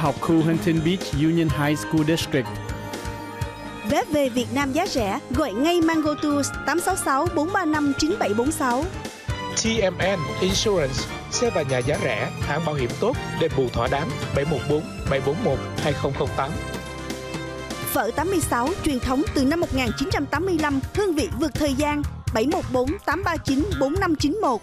học khu Huntington Beach Union High School District. Vé về Việt Nam giá rẻ, gọi ngay Mango Tours 866 435 9746. TMN Insurance, xe và nhà giá rẻ, hãng bảo hiểm tốt, đền bù thỏa đáng 714 741 2008. Phở 86 truyền thống từ năm 1985, hương vị vượt thời gian 714 839 4591.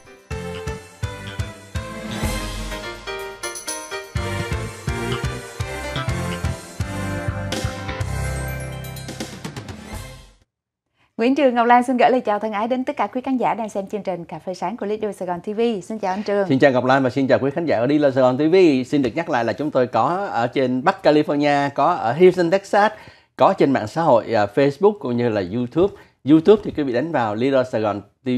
Nguyễn Trường Ngọc Lan xin gửi lời chào thân ái đến tất cả quý khán giả đang xem chương trình Cà phê sáng của Lidio Sài Gòn TV. Xin chào anh Trường. Xin chào Ngọc Lan và xin chào quý khán giả ở Lidio Sài Gòn TV. Xin được nhắc lại là chúng tôi có ở trên Bắc California, có ở Houston, Texas, có trên mạng xã hội à, Facebook cũng như là YouTube. YouTube thì quý vị đánh vào Lidio Sài Gòn TV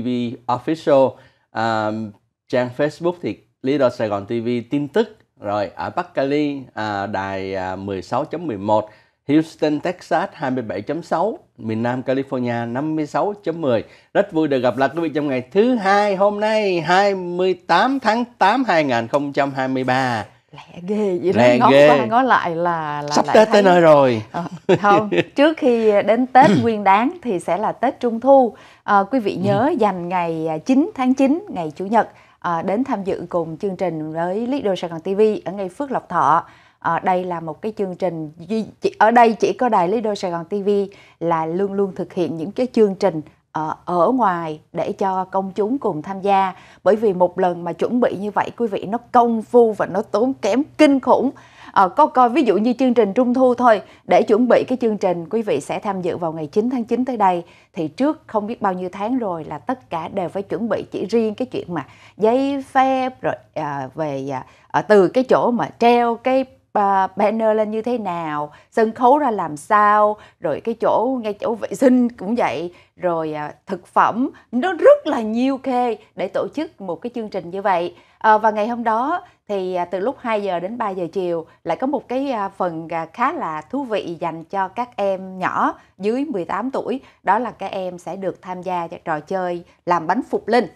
Official, um, trang Facebook thì Lidio Sài Gòn TV tin tức rồi ở Bắc Cali à, đài 16.11 à, Houston, Texas 27.6, miền Nam California 56.10. Rất vui được gặp lại quý vị trong ngày thứ hai hôm nay 28 tháng 8 2023 lẹ ghê vậy lẹ đó ngó qua ngó lại là, là sắp lại tết thấy... tới nơi rồi à, không trước khi đến tết nguyên đáng thì sẽ là tết trung thu à, quý vị ừ. nhớ dành ngày 9 à, tháng 9 ngày chủ nhật à, đến tham dự cùng chương trình với Leader Sài Gòn TV ở ngay Phước Lộc Thọ à, đây là một cái chương trình chỉ, ở đây chỉ có đài Lido Sài Gòn TV là luôn luôn thực hiện những cái chương trình ở, ờ, ở ngoài để cho công chúng cùng tham gia bởi vì một lần mà chuẩn bị như vậy quý vị nó công phu và nó tốn kém kinh khủng à, có coi ví dụ như chương trình trung thu thôi để chuẩn bị cái chương trình quý vị sẽ tham dự vào ngày 9 tháng 9 tới đây thì trước không biết bao nhiêu tháng rồi là tất cả đều phải chuẩn bị chỉ riêng cái chuyện mà giấy phép rồi à, về à, à từ cái chỗ mà treo cái banner lên như thế nào sân khấu ra làm sao rồi cái chỗ ngay chỗ vệ sinh cũng vậy rồi à, thực phẩm nó rất là nhiều khê để tổ chức một cái chương trình như vậy ờ, và ngày hôm đó thì à, từ lúc 2 giờ đến 3 giờ chiều lại có một cái à, phần khá là thú vị dành cho các em nhỏ dưới 18 tuổi đó là các em sẽ được tham gia trò chơi làm bánh phục linh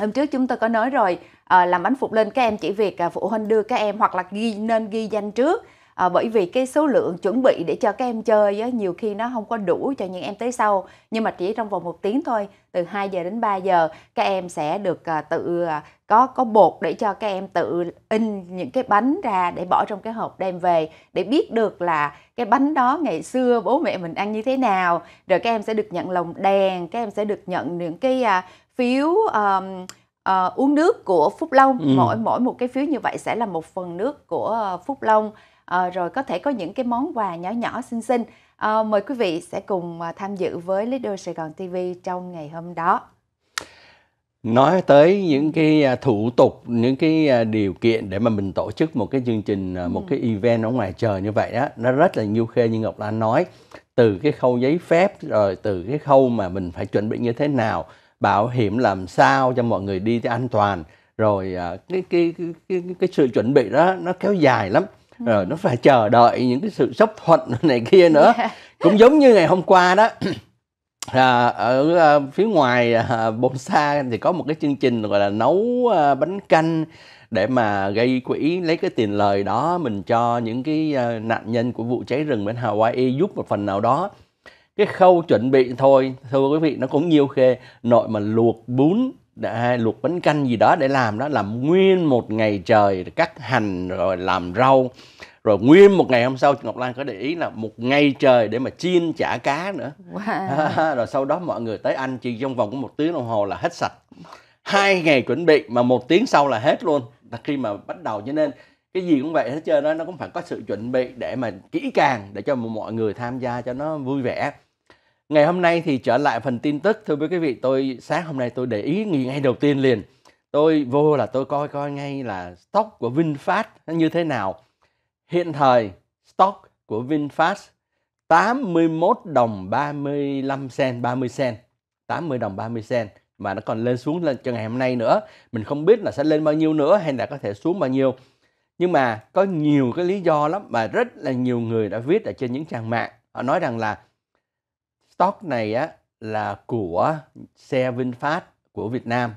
hôm trước chúng tôi có nói rồi à, làm bánh phục lên các em chỉ việc à, phụ huynh đưa các em hoặc là ghi nên ghi danh trước à, bởi vì cái số lượng chuẩn bị để cho các em chơi á, nhiều khi nó không có đủ cho những em tới sau nhưng mà chỉ trong vòng một tiếng thôi từ 2 giờ đến 3 giờ các em sẽ được à, tự à, có có bột để cho các em tự in những cái bánh ra để bỏ trong cái hộp đem về để biết được là cái bánh đó ngày xưa bố mẹ mình ăn như thế nào rồi các em sẽ được nhận lồng đèn các em sẽ được nhận những cái à, phiếu um, uh, uống nước của Phúc Long ừ. mỗi mỗi một cái phiếu như vậy sẽ là một phần nước của uh, Phúc Long uh, rồi có thể có những cái món quà nhỏ nhỏ xinh xinh uh, mời quý vị sẽ cùng tham dự với Leader Sài Gòn TV trong ngày hôm đó nói tới những cái à, thủ tục những cái à, điều kiện để mà mình tổ chức một cái chương trình à, một ừ. cái event ở ngoài trời như vậy đó nó rất là nhiêu khê như ngọc lan nói từ cái khâu giấy phép rồi từ cái khâu mà mình phải chuẩn bị như thế nào bảo hiểm làm sao cho mọi người đi an toàn rồi à, cái cái cái cái, cái sự chuẩn bị đó nó kéo dài lắm ừ. rồi nó phải chờ đợi những cái sự sốc thuận này kia nữa yeah. Dạ. cũng giống như ngày hôm qua đó à, ở à, phía ngoài à, Bonsa thì có một cái chương trình gọi là nấu à, bánh canh để mà gây quỹ lấy cái tiền lời đó mình cho những cái à, nạn nhân của vụ cháy rừng bên Hawaii giúp một phần nào đó cái khâu chuẩn bị thôi thưa quý vị nó cũng nhiều khê nội mà luộc bún đã luộc bánh canh gì đó để làm đó làm nguyên một ngày trời cắt hành rồi làm rau rồi nguyên một ngày hôm sau Ngọc Lan có để ý là một ngày trời để mà chiên chả cá nữa wow. rồi sau đó mọi người tới ăn chỉ trong vòng của một tiếng đồng hồ là hết sạch hai ngày chuẩn bị mà một tiếng sau là hết luôn là khi mà bắt đầu cho nên cái gì cũng vậy hết trơn đó nó cũng phải có sự chuẩn bị để mà kỹ càng để cho mọi người tham gia cho nó vui vẻ ngày hôm nay thì trở lại phần tin tức thưa quý vị tôi sáng hôm nay tôi để ý nghỉ ngay đầu tiên liền tôi vô là tôi coi coi ngay là stock của VinFast nó như thế nào hiện thời stock của VinFast 81 đồng 35 sen 30 sen 80 đồng 30 sen mà nó còn lên xuống lên cho ngày hôm nay nữa mình không biết là sẽ lên bao nhiêu nữa hay là có thể xuống bao nhiêu nhưng mà có nhiều cái lý do lắm mà rất là nhiều người đã viết ở trên những trang mạng họ nói rằng là stock này á là của xe VinFast của Việt Nam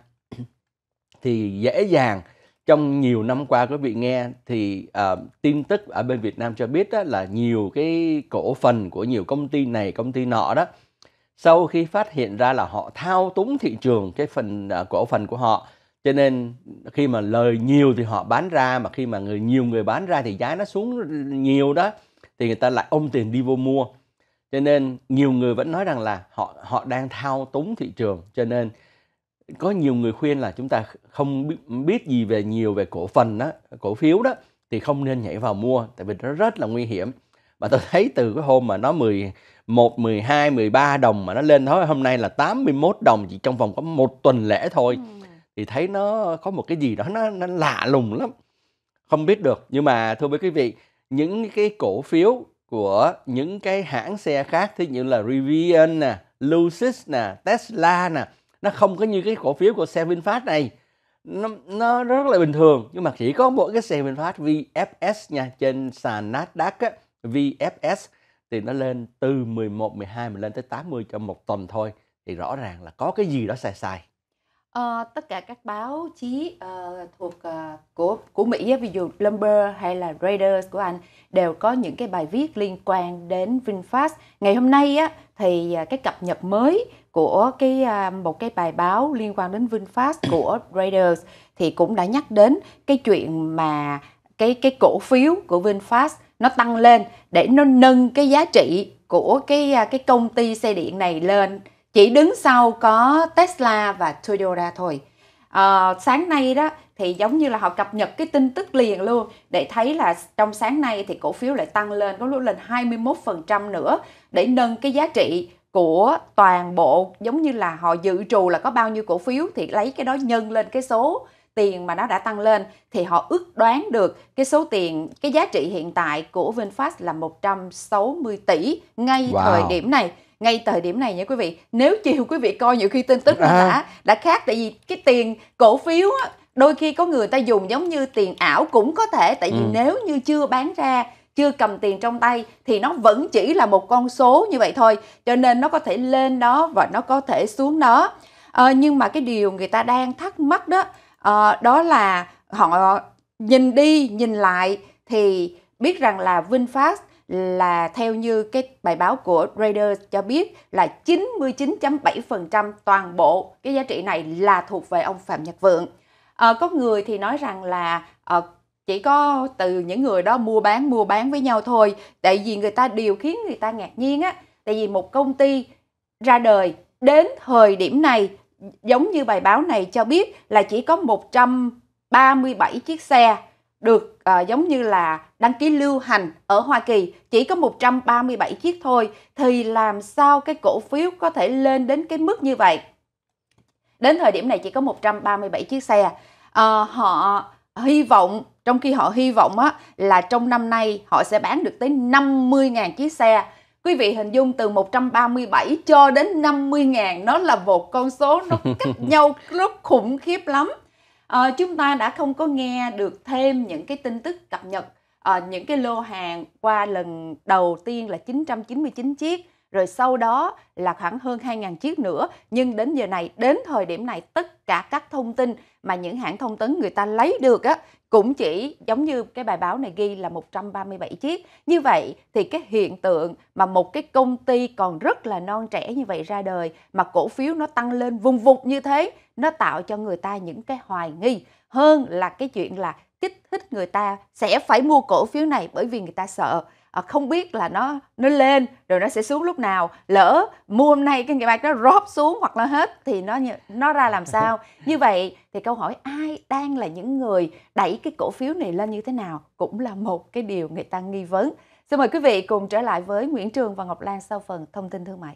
thì dễ dàng trong nhiều năm qua quý vị nghe thì uh, tin tức ở bên Việt Nam cho biết đó là nhiều cái cổ phần của nhiều công ty này công ty nọ đó sau khi phát hiện ra là họ thao túng thị trường cái phần uh, cổ phần của họ cho nên khi mà lời nhiều thì họ bán ra mà khi mà người nhiều người bán ra thì giá nó xuống nhiều đó thì người ta lại ôm tiền đi vô mua cho nên nhiều người vẫn nói rằng là họ họ đang thao túng thị trường cho nên có nhiều người khuyên là chúng ta không biết gì về nhiều về cổ phần đó cổ phiếu đó thì không nên nhảy vào mua tại vì nó rất là nguy hiểm mà tôi thấy từ cái hôm mà nó 11, 12, 13 đồng mà nó lên thôi hôm nay là 81 đồng chỉ trong vòng có một tuần lễ thôi ừ thì thấy nó có một cái gì đó nó, nó lạ lùng lắm không biết được nhưng mà thưa với quý vị những cái cổ phiếu của những cái hãng xe khác thí như là Rivian nè Lucid nè Tesla nè nó không có như cái cổ phiếu của xe VinFast này nó, nó rất là bình thường nhưng mà chỉ có mỗi cái xe VinFast VFS nha trên sàn Nasdaq á, VFS thì nó lên từ 11, 12 mà lên tới 80 trong một tuần thôi thì rõ ràng là có cái gì đó sai sai Ờ, tất cả các báo chí, ờ, thuộc, ờ, của của Mỹ á, ví dụ Bloomberg hay là Reuters của Anh đều có những cái bài viết liên quan đến VinFast. Ngày hôm nay á, thì, à, cái cập nhật mới của cái, a, ờ, một cái bài báo liên quan đến VinFast của Reuters thì cũng đã nhắc đến cái chuyện mà cái cái cổ phiếu của VinFast nó tăng lên để nó nâng cái giá trị của cái, a, ờ, cái công ty xe điện này lên chỉ đứng sau có Tesla và Toyota thôi à, sáng nay đó thì giống như là họ cập nhật cái tin tức liền luôn để thấy là trong sáng nay thì cổ phiếu lại tăng lên có lúc lên 21% nữa để nâng cái giá trị của toàn bộ giống như là họ dự trù là có bao nhiêu cổ phiếu thì lấy cái đó nhân lên cái số tiền mà nó đã tăng lên thì họ ước đoán được cái số tiền cái giá trị hiện tại của VinFast là 160 tỷ ngay wow. thời điểm này ngay thời điểm này nha quý vị nếu chiều quý vị coi nhiều khi tin tức nó à. đã đã khác tại vì cái tiền cổ phiếu á, đôi khi có người ta dùng giống như tiền ảo cũng có thể tại vì ừ. nếu như chưa bán ra chưa cầm tiền trong tay thì nó vẫn chỉ là một con số như vậy thôi cho nên nó có thể lên đó và nó có thể xuống đó à, nhưng mà cái điều người ta đang thắc mắc đó à, đó là họ nhìn đi nhìn lại thì biết rằng là VinFast là theo như cái bài báo của Reuters cho biết là 99.7% toàn bộ cái giá trị này là thuộc về ông Phạm Nhật Vượng. À, có người thì nói rằng là à, chỉ có từ những người đó mua bán mua bán với nhau thôi tại vì người ta điều khiến người ta ngạc nhiên á tại vì một công ty ra đời đến thời điểm này giống như bài báo này cho biết là chỉ có 137 chiếc xe được à, giống như là đăng ký lưu hành ở Hoa Kỳ chỉ có 137 chiếc thôi thì làm sao cái cổ phiếu có thể lên đến cái mức như vậy? Đến thời điểm này chỉ có 137 chiếc xe. À, họ hy vọng trong khi họ hy vọng á, là trong năm nay họ sẽ bán được tới 50.000 chiếc xe. Quý vị hình dung từ 137 cho đến 50.000 nó là một con số nó cách nhau rất khủng khiếp lắm à, chúng ta đã không có nghe được thêm những cái tin tức cập nhật à, những cái lô hàng qua lần đầu tiên là 999 chiếc rồi sau đó là khoảng hơn 2.000 chiếc nữa. Nhưng đến giờ này, đến thời điểm này, tất cả các thông tin mà những hãng thông tấn người ta lấy được á, cũng chỉ giống như cái bài báo này ghi là 137 chiếc. Như vậy thì cái hiện tượng mà một cái công ty còn rất là non trẻ như vậy ra đời mà cổ phiếu nó tăng lên vùng vụt như thế, nó tạo cho người ta những cái hoài nghi hơn là cái chuyện là kích thích người ta sẽ phải mua cổ phiếu này bởi vì người ta sợ Ờ, không biết là nó nó lên rồi nó sẽ xuống lúc nào lỡ mua hôm nay cái ngày mai nó rót xuống hoặc là hết thì nó nó ra làm sao như vậy thì câu hỏi ai đang là những người đẩy cái cổ phiếu này lên như thế nào cũng là một cái điều người ta nghi vấn xin mời quý vị cùng trở lại với Nguyễn Trường và Ngọc Lan sau phần thông tin thương mại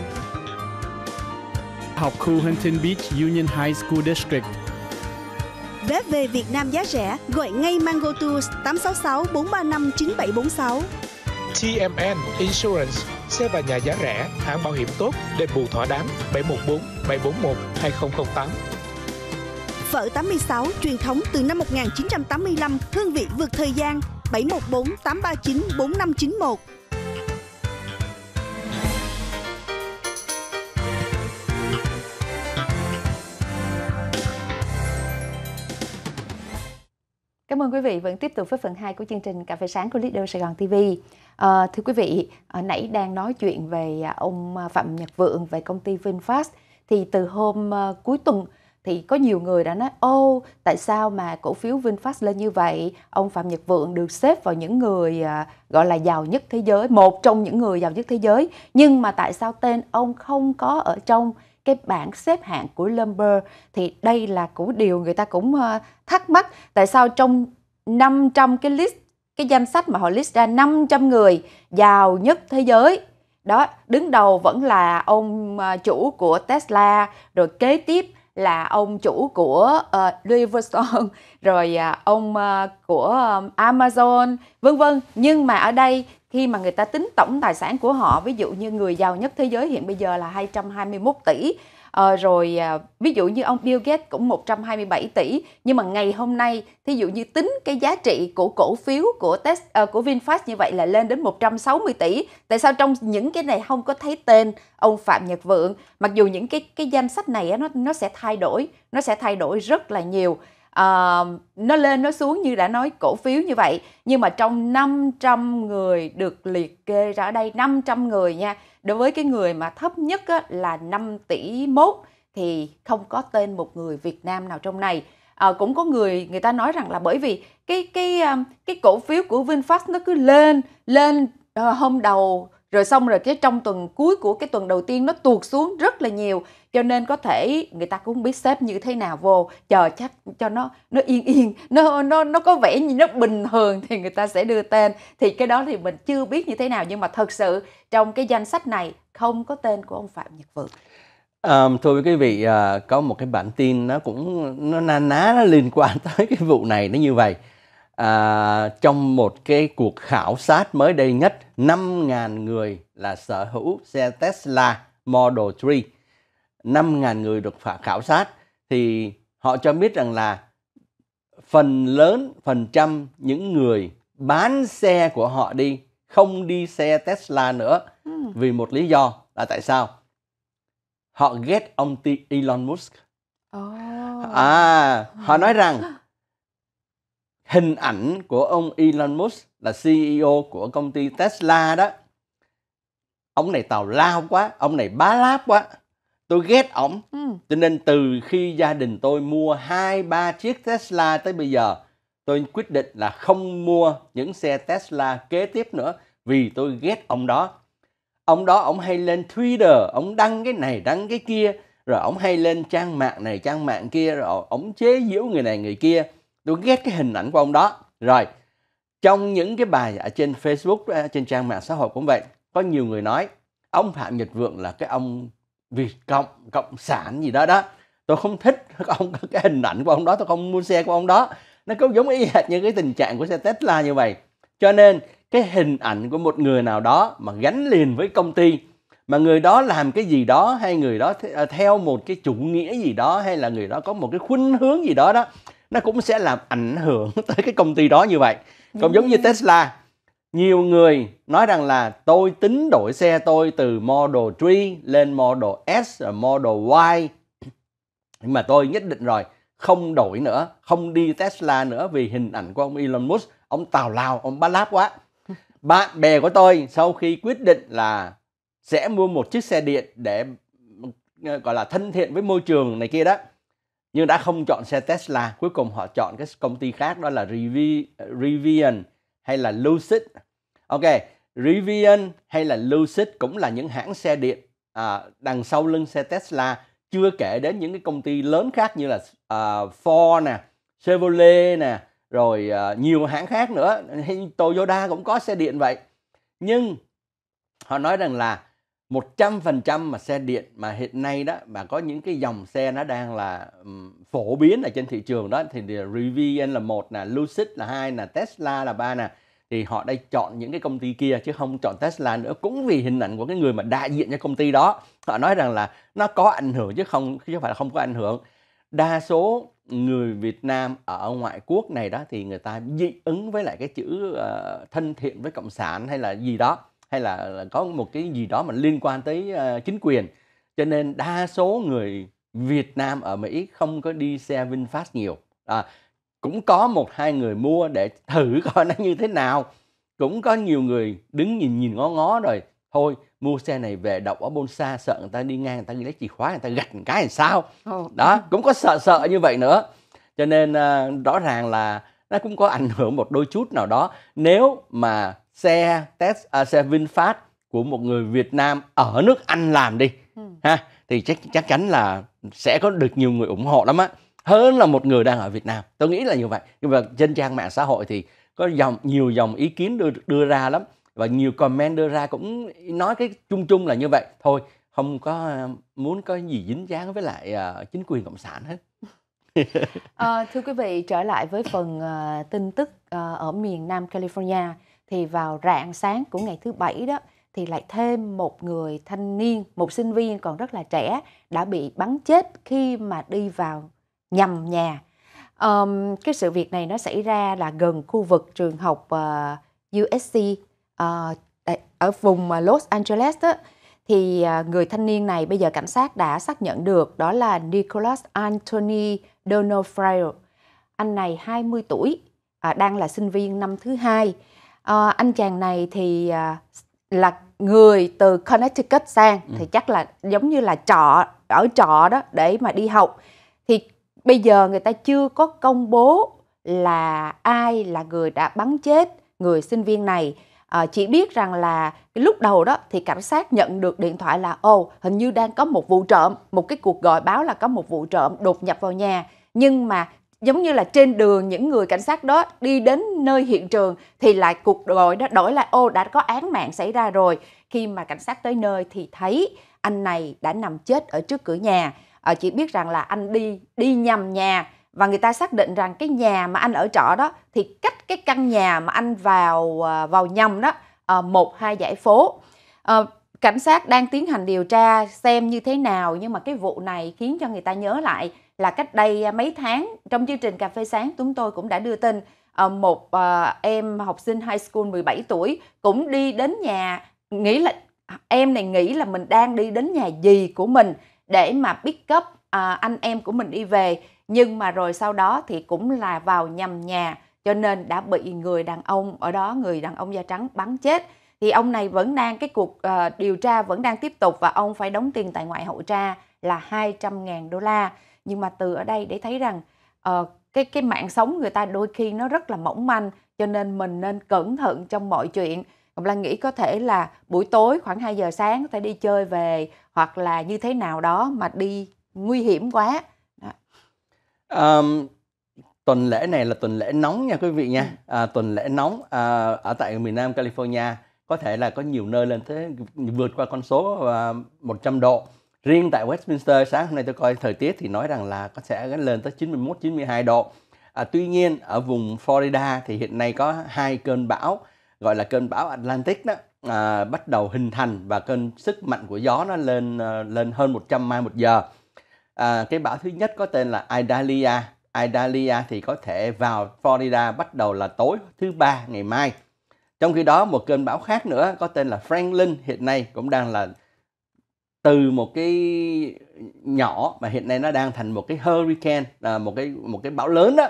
học khu Huntington Beach Union High School District. Vé về Việt Nam giá rẻ, gọi ngay Mango Tours 866 435 9746. TMN Insurance, xe và nhà giá rẻ, hãng bảo hiểm tốt, đền bù thỏa đáng 714 741 2008. Phở 86 truyền thống từ năm 1985, hương vị vượt thời gian 714 839 4591. Cảm ơn quý vị vẫn tiếp tục với phần 2 của chương trình Cà phê sáng của Leader Sài Gòn TV. À, ờ, thưa quý vị, à, nãy đang nói chuyện về ờ, ông Phạm Nhật Vượng về công ty VinFast thì từ hôm à, cuối tuần thì có nhiều người đã nói ô tại sao mà cổ phiếu VinFast lên như vậy? Ông Phạm Nhật Vượng được xếp vào những người à, gọi là giàu nhất thế giới, một trong những người giàu nhất thế giới, nhưng mà tại sao tên ông không có ở trong cái bảng xếp hạng của Lumber thì đây là cũng điều người ta cũng ờ, thắc mắc tại sao trong 500 cái list cái danh sách mà họ list ra 500 người giàu nhất thế giới đó đứng đầu vẫn là ông ờ, chủ của Tesla rồi kế tiếp là ông chủ của uh, Louis Vuitton rồi uh, ông uh, của um, Amazon vân vân nhưng mà ở đây khi mà người ta tính tổng tài sản của họ ví dụ như người giàu nhất thế giới hiện bây giờ là 221 tỷ à, rồi à, ví dụ như ông Bill Gates cũng 127 tỷ nhưng mà ngày hôm nay thí dụ như tính cái giá trị của cổ phiếu của test à, ờ, của Vinfast như vậy là lên đến 160 tỷ tại sao trong những cái này không có thấy tên ông Phạm Nhật Vượng mặc dù những cái cái danh sách này nó nó sẽ thay đổi nó sẽ thay đổi rất là nhiều uh, nó lên nó xuống như đã nói cổ phiếu như vậy nhưng mà trong 500 người được liệt kê ra ở đây 500 người nha đối với cái người mà thấp nhất á, là 5 tỷ mốt thì không có tên một người Việt Nam nào trong này à, cũng có người người ta nói rằng là bởi vì cái cái ờ, cái cổ phiếu của VinFast nó cứ lên lên hôm đầu rồi xong rồi cái trong tuần cuối của cái tuần đầu tiên nó tuột xuống rất là nhiều cho nên có thể người ta cũng biết xếp như thế nào vô chờ chắc cho nó nó yên yên nó nó nó có vẻ như nó bình thường thì người ta sẽ đưa tên thì cái đó thì mình chưa biết như thế nào nhưng mà thật sự trong cái danh sách này không có tên của ông Phạm Nhật Vượng Um, thưa quý vị, uh, có một cái bản tin nó cũng nó na ná nó liên quan tới cái vụ này nó như vậy à, trong một cái cuộc khảo sát mới đây nhất 5.000 người là sở hữu xe Tesla Model 3 5.000 người được khảo sát thì họ cho biết rằng là phần lớn phần trăm những người bán xe của họ đi không đi xe Tesla nữa ừ. vì một lý do là tại sao họ ghét ông Elon Musk oh. à họ nói rằng hình ảnh của ông Elon Musk là CEO của công ty Tesla đó ông này tào lao quá ông này bá láp quá tôi ghét ổng ừ. cho nên từ khi gia đình tôi mua hai ba chiếc Tesla tới bây giờ tôi quyết định là không mua những xe Tesla kế tiếp nữa vì tôi ghét ông đó ông đó ông hay lên Twitter ông đăng cái này đăng cái kia rồi ông hay lên trang mạng này trang mạng kia rồi ông chế giễu người này người kia tôi ghét cái hình ảnh của ông đó rồi trong những cái bài ở trên facebook ờ, trên trang mạng xã hội cũng vậy có nhiều người nói ông phạm nhật vượng là cái ông việt cộng cộng sản gì đó đó tôi không thích ông cái hình ảnh của ông đó tôi không mua xe của ông đó nó cứ giống y hệt như cái tình trạng của xe tesla như vậy cho nên cái hình ảnh của một người nào đó mà gắn liền với công ty mà người đó làm cái gì đó hay người đó ờ, theo một cái chủ nghĩa gì đó hay là người đó có một cái khuynh hướng gì đó đó nó cũng sẽ làm ảnh hưởng tới cái công ty đó như vậy Đúng cũng giống như Tesla nhiều người nói rằng là tôi tính đổi xe tôi từ Model 3 lên Model S rồi Model Y nhưng mà tôi nhất định rồi không đổi nữa không đi Tesla nữa vì hình ảnh của ông Elon Musk ông tào lao ông bá láp quá bạn bè của tôi sau khi quyết định là sẽ mua một chiếc xe điện để ờ, gọi là thân thiện với môi trường này kia đó nhưng đã không chọn xe Tesla cuối cùng họ chọn cái công ty khác đó là Rivian hay là Lucid ok Rivian hay là Lucid cũng là những hãng xe điện à, đằng sau lưng xe Tesla chưa kể đến những cái công ty lớn khác như là à, Ford nè Chevrolet nè rồi à, nhiều hãng khác nữa Toyota cũng có xe điện vậy nhưng họ nói rằng là 100% mà xe điện mà hiện nay đó mà có những cái dòng xe nó đang là um, phổ biến ở trên thị trường đó thì Rivian là một là Lucid là hai là Tesla là ba nè thì họ đây chọn những cái công ty kia chứ không chọn Tesla nữa cũng vì hình ảnh của cái người mà đại diện cho công ty đó họ nói rằng là nó có ảnh hưởng chứ không chứ không phải là không có ảnh hưởng đa số người Việt Nam ở ngoại quốc này đó thì người ta dị ứng với lại cái chữ uh, thân thiện với cộng sản hay là gì đó hay là, là có một cái gì đó mà liên quan tới uh, chính quyền cho nên đa số người Việt Nam ở Mỹ không có đi xe VinFast nhiều à, cũng có một hai người mua để thử coi nó như thế nào cũng có nhiều người đứng nhìn nhìn ngó ngó rồi thôi mua xe này về đậu ở bôn xa sợ người ta đi ngang người ta lấy chìa khóa người ta gạch cái làm sao đó cũng có sợ sợ như vậy nữa cho nên uh, rõ ràng là nó cũng có ảnh hưởng một đôi chút nào đó nếu mà xe test à, xe VinFast của một người Việt Nam ở nước Anh làm đi ừ. ha thì chắc chắc chắn là sẽ có được nhiều người ủng hộ lắm á hơn là một người đang ở Việt Nam tôi nghĩ là như vậy nhưng mà trên trang mạng xã hội thì có dòng nhiều dòng ý kiến đưa đưa ra lắm và nhiều comment đưa ra cũng nói cái chung chung là như vậy thôi không có muốn có gì dính dáng với lại uh, chính quyền cộng sản hết à, thưa quý vị trở lại với phần uh, tin tức uh, ở miền Nam California thì vào rạng sáng của ngày thứ bảy đó thì lại thêm một người thanh niên, một sinh viên còn rất là trẻ đã bị bắn chết khi mà đi vào nhầm nhà. Um, cái sự việc này nó xảy ra là gần khu vực trường học uh, USC uh, ở vùng Los Angeles đó, thì ờ, người thanh niên này bây giờ cảnh sát đã xác nhận được đó là Nicholas Anthony Donofrio. Anh này 20 tuổi, à, đang là sinh viên năm thứ hai à, anh chàng này thì à, là người từ Connecticut sang ừ. thì chắc là giống như là trọ ở trọ đó để mà đi học thì bây giờ người ta chưa có công bố là ai là người đã bắn chết người sinh viên này à, chỉ biết rằng là cái lúc đầu đó thì cảnh sát nhận được điện thoại là ồ hình như đang có một vụ trộm một cái cuộc gọi báo là có một vụ trộm đột nhập vào nhà nhưng mà giống như là trên đường những người cảnh sát đó đi đến nơi hiện trường thì lại cuộc gọi đó đổi lại ô đã có án mạng xảy ra rồi khi mà cảnh sát tới nơi thì thấy anh này đã nằm chết ở trước cửa nhà à, chỉ biết rằng là anh đi đi nhầm nhà và người ta xác định rằng cái nhà mà anh ở trọ đó thì cách cái căn nhà mà anh vào ờ, vào nhầm đó ờ, một hai giải phố à, cảnh sát đang tiến hành điều tra xem như thế nào nhưng mà cái vụ này khiến cho người ta nhớ lại là cách đây à, mấy tháng trong chương trình cà phê sáng chúng tôi cũng đã đưa tin ờ, một ờ, em học sinh high school 17 tuổi cũng đi đến nhà nghĩ là à, em này nghĩ là mình đang đi đến nhà gì của mình để mà pick up à, anh em của mình đi về nhưng mà rồi sau đó thì cũng là vào nhầm nhà cho nên đã bị người đàn ông ở đó người đàn ông da trắng bắn chết thì ông này vẫn đang cái cuộc uh, điều tra vẫn đang tiếp tục và ông phải đóng tiền tại ngoại hậu tra là 200.000 đô la nhưng mà từ ở đây để thấy rằng uh, cái cái mạng sống người ta đôi khi nó rất là mỏng manh cho nên mình nên cẩn thận trong mọi chuyện Ngọc Lan nghĩ có thể là buổi tối khoảng 2 giờ sáng có thể đi chơi về hoặc là như thế nào đó mà đi nguy hiểm quá đó. Um, tuần lễ này là tuần lễ nóng nha quý vị nha ừ. à, tuần lễ nóng à, ở tại miền Nam California có thể là có nhiều nơi lên thế vượt qua con số 100 à, độ riêng tại Westminster sáng hôm nay tôi coi thời tiết thì nói rằng là có sẽ lên tới 91 92 độ à, tuy nhiên ở vùng Florida thì hiện nay có hai cơn bão gọi là cơn bão Atlantic đó à, bắt đầu hình thành và cơn sức mạnh của gió nó lên à, lên hơn 100 mai một giờ à, cái bão thứ nhất có tên là Idalia Idalia thì có thể vào Florida bắt đầu là tối thứ ba ngày mai trong khi đó một cơn bão khác nữa có tên là Franklin hiện nay cũng đang là từ một cái nhỏ mà hiện nay nó đang thành một cái hurricane là một cái một cái bão lớn đó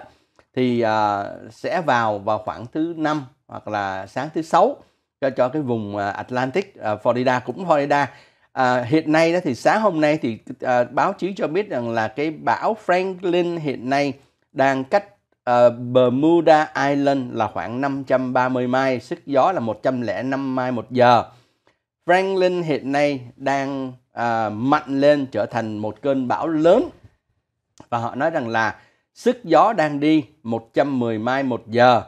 thì uh, sẽ vào vào khoảng thứ năm hoặc là sáng thứ sáu cho cho cái vùng à, Atlantic uh, Florida cũng Florida À, hiện nay đó thì sáng hôm nay thì à, báo chí cho biết rằng là cái bão Franklin hiện nay đang cách uh, Bermuda Island là khoảng 530 mai, sức gió là 105 mai một giờ. Franklin hiện nay đang uh, mạnh lên trở thành một cơn bão lớn và họ nói rằng là sức gió đang đi 110 mai một giờ.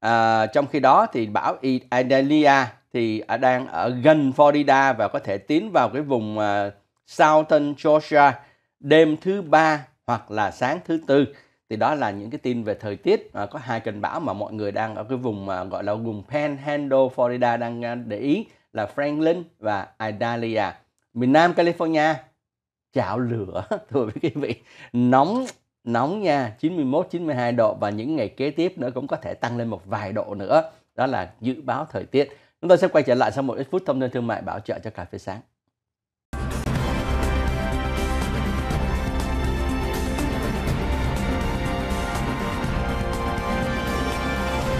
À, trong khi đó thì bão Idalia thì đang ở gần Florida và có thể tiến vào cái vùng uh, Southern Georgia đêm thứ ba hoặc là sáng thứ tư thì đó là những cái tin về thời tiết à, có hai cơn bão mà mọi người đang ở cái vùng mà gọi là vùng Panhandle Florida đang à, để ý là Franklin và Idalia miền Nam California chảo lửa thưa quý vị nóng nóng nha 91 92 độ và những ngày kế tiếp nữa cũng có thể tăng lên một vài độ nữa đó là dự báo thời tiết chúng tôi sẽ quay trở lại sau một ít phút thông tin thương mại bảo trợ cho cà phê sáng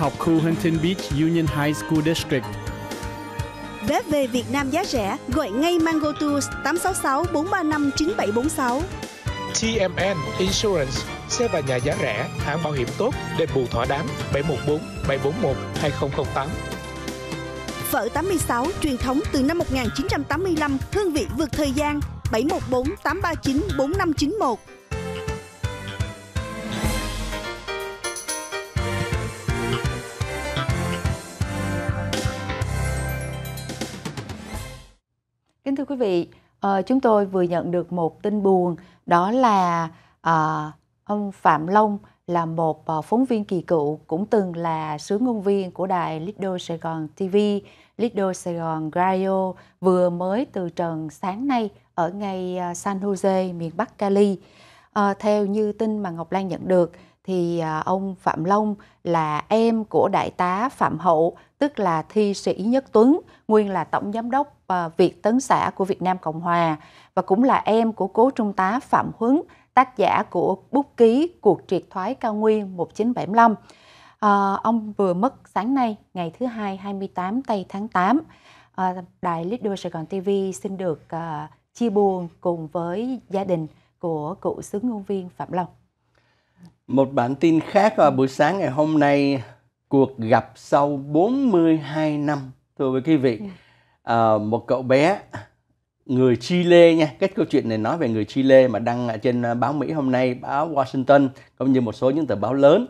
học khu Huntington Beach Union High School District. Vé về Việt Nam giá rẻ, gọi ngay Mango Tours 866 435 9746. TMN Insurance, xe và nhà giá rẻ, hãng bảo hiểm tốt, đền bù thỏa đáng 714 741 2008. Phở 86 truyền thống từ năm 1985, hương vị vượt thời gian 714 839 4591. Kính thưa quý vị, uh, chúng tôi vừa nhận được một tin buồn đó là uh, ông Phạm Long là một uh, phóng viên kỳ cựu cũng từng là sứ ngôn viên của đài Lido Sài Gòn TV, Lido Sài Gòn Radio vừa mới từ trần sáng nay ở ngay uh, San Jose miền Bắc Cali. Uh, theo như tin mà Ngọc Lan nhận được thì uh, ông Phạm Long là em của đại tá Phạm Hậu tức là thi sĩ Nhất Tuấn nguyên là tổng giám đốc ờ, Việt Tấn xã của Việt Nam Cộng Hòa và cũng là em của cố trung tá Phạm Huấn, tác giả của bút ký Cuộc triệt thoái cao nguyên 1975. À, ờ, ông vừa mất sáng nay, ngày thứ hai 28 tây tháng 8. À, ờ, Đài Lido Sài Gòn TV xin được à, chia buồn cùng với gia đình của cựu sứ ngôn viên Phạm Long. Một bản tin khác vào buổi sáng ngày hôm nay, cuộc gặp sau 42 năm thưa với quý vị à, một cậu bé người Chile nha cái câu chuyện này nói về người Chile mà đăng ở trên ờ, báo Mỹ hôm nay báo Washington cũng như một số những tờ báo lớn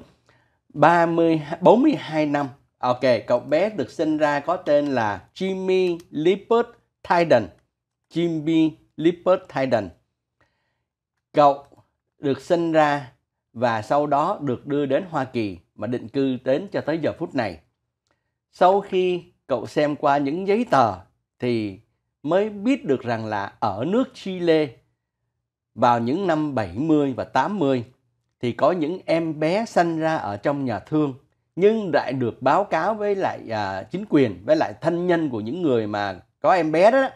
30 42 năm ok cậu bé được sinh ra có tên là Jimmy Lippert Tyden Jimmy Lippert Tyden cậu được sinh ra và sau đó được đưa đến Hoa Kỳ mà định cư đến cho tới giờ phút này sau khi cậu xem qua những giấy tờ thì mới biết được rằng là ở nước Chile vào những năm 70 và 80 thì có những em bé sanh ra ở trong nhà thương nhưng lại được báo cáo với lại à, chính quyền với lại thân nhân của những người mà có em bé đó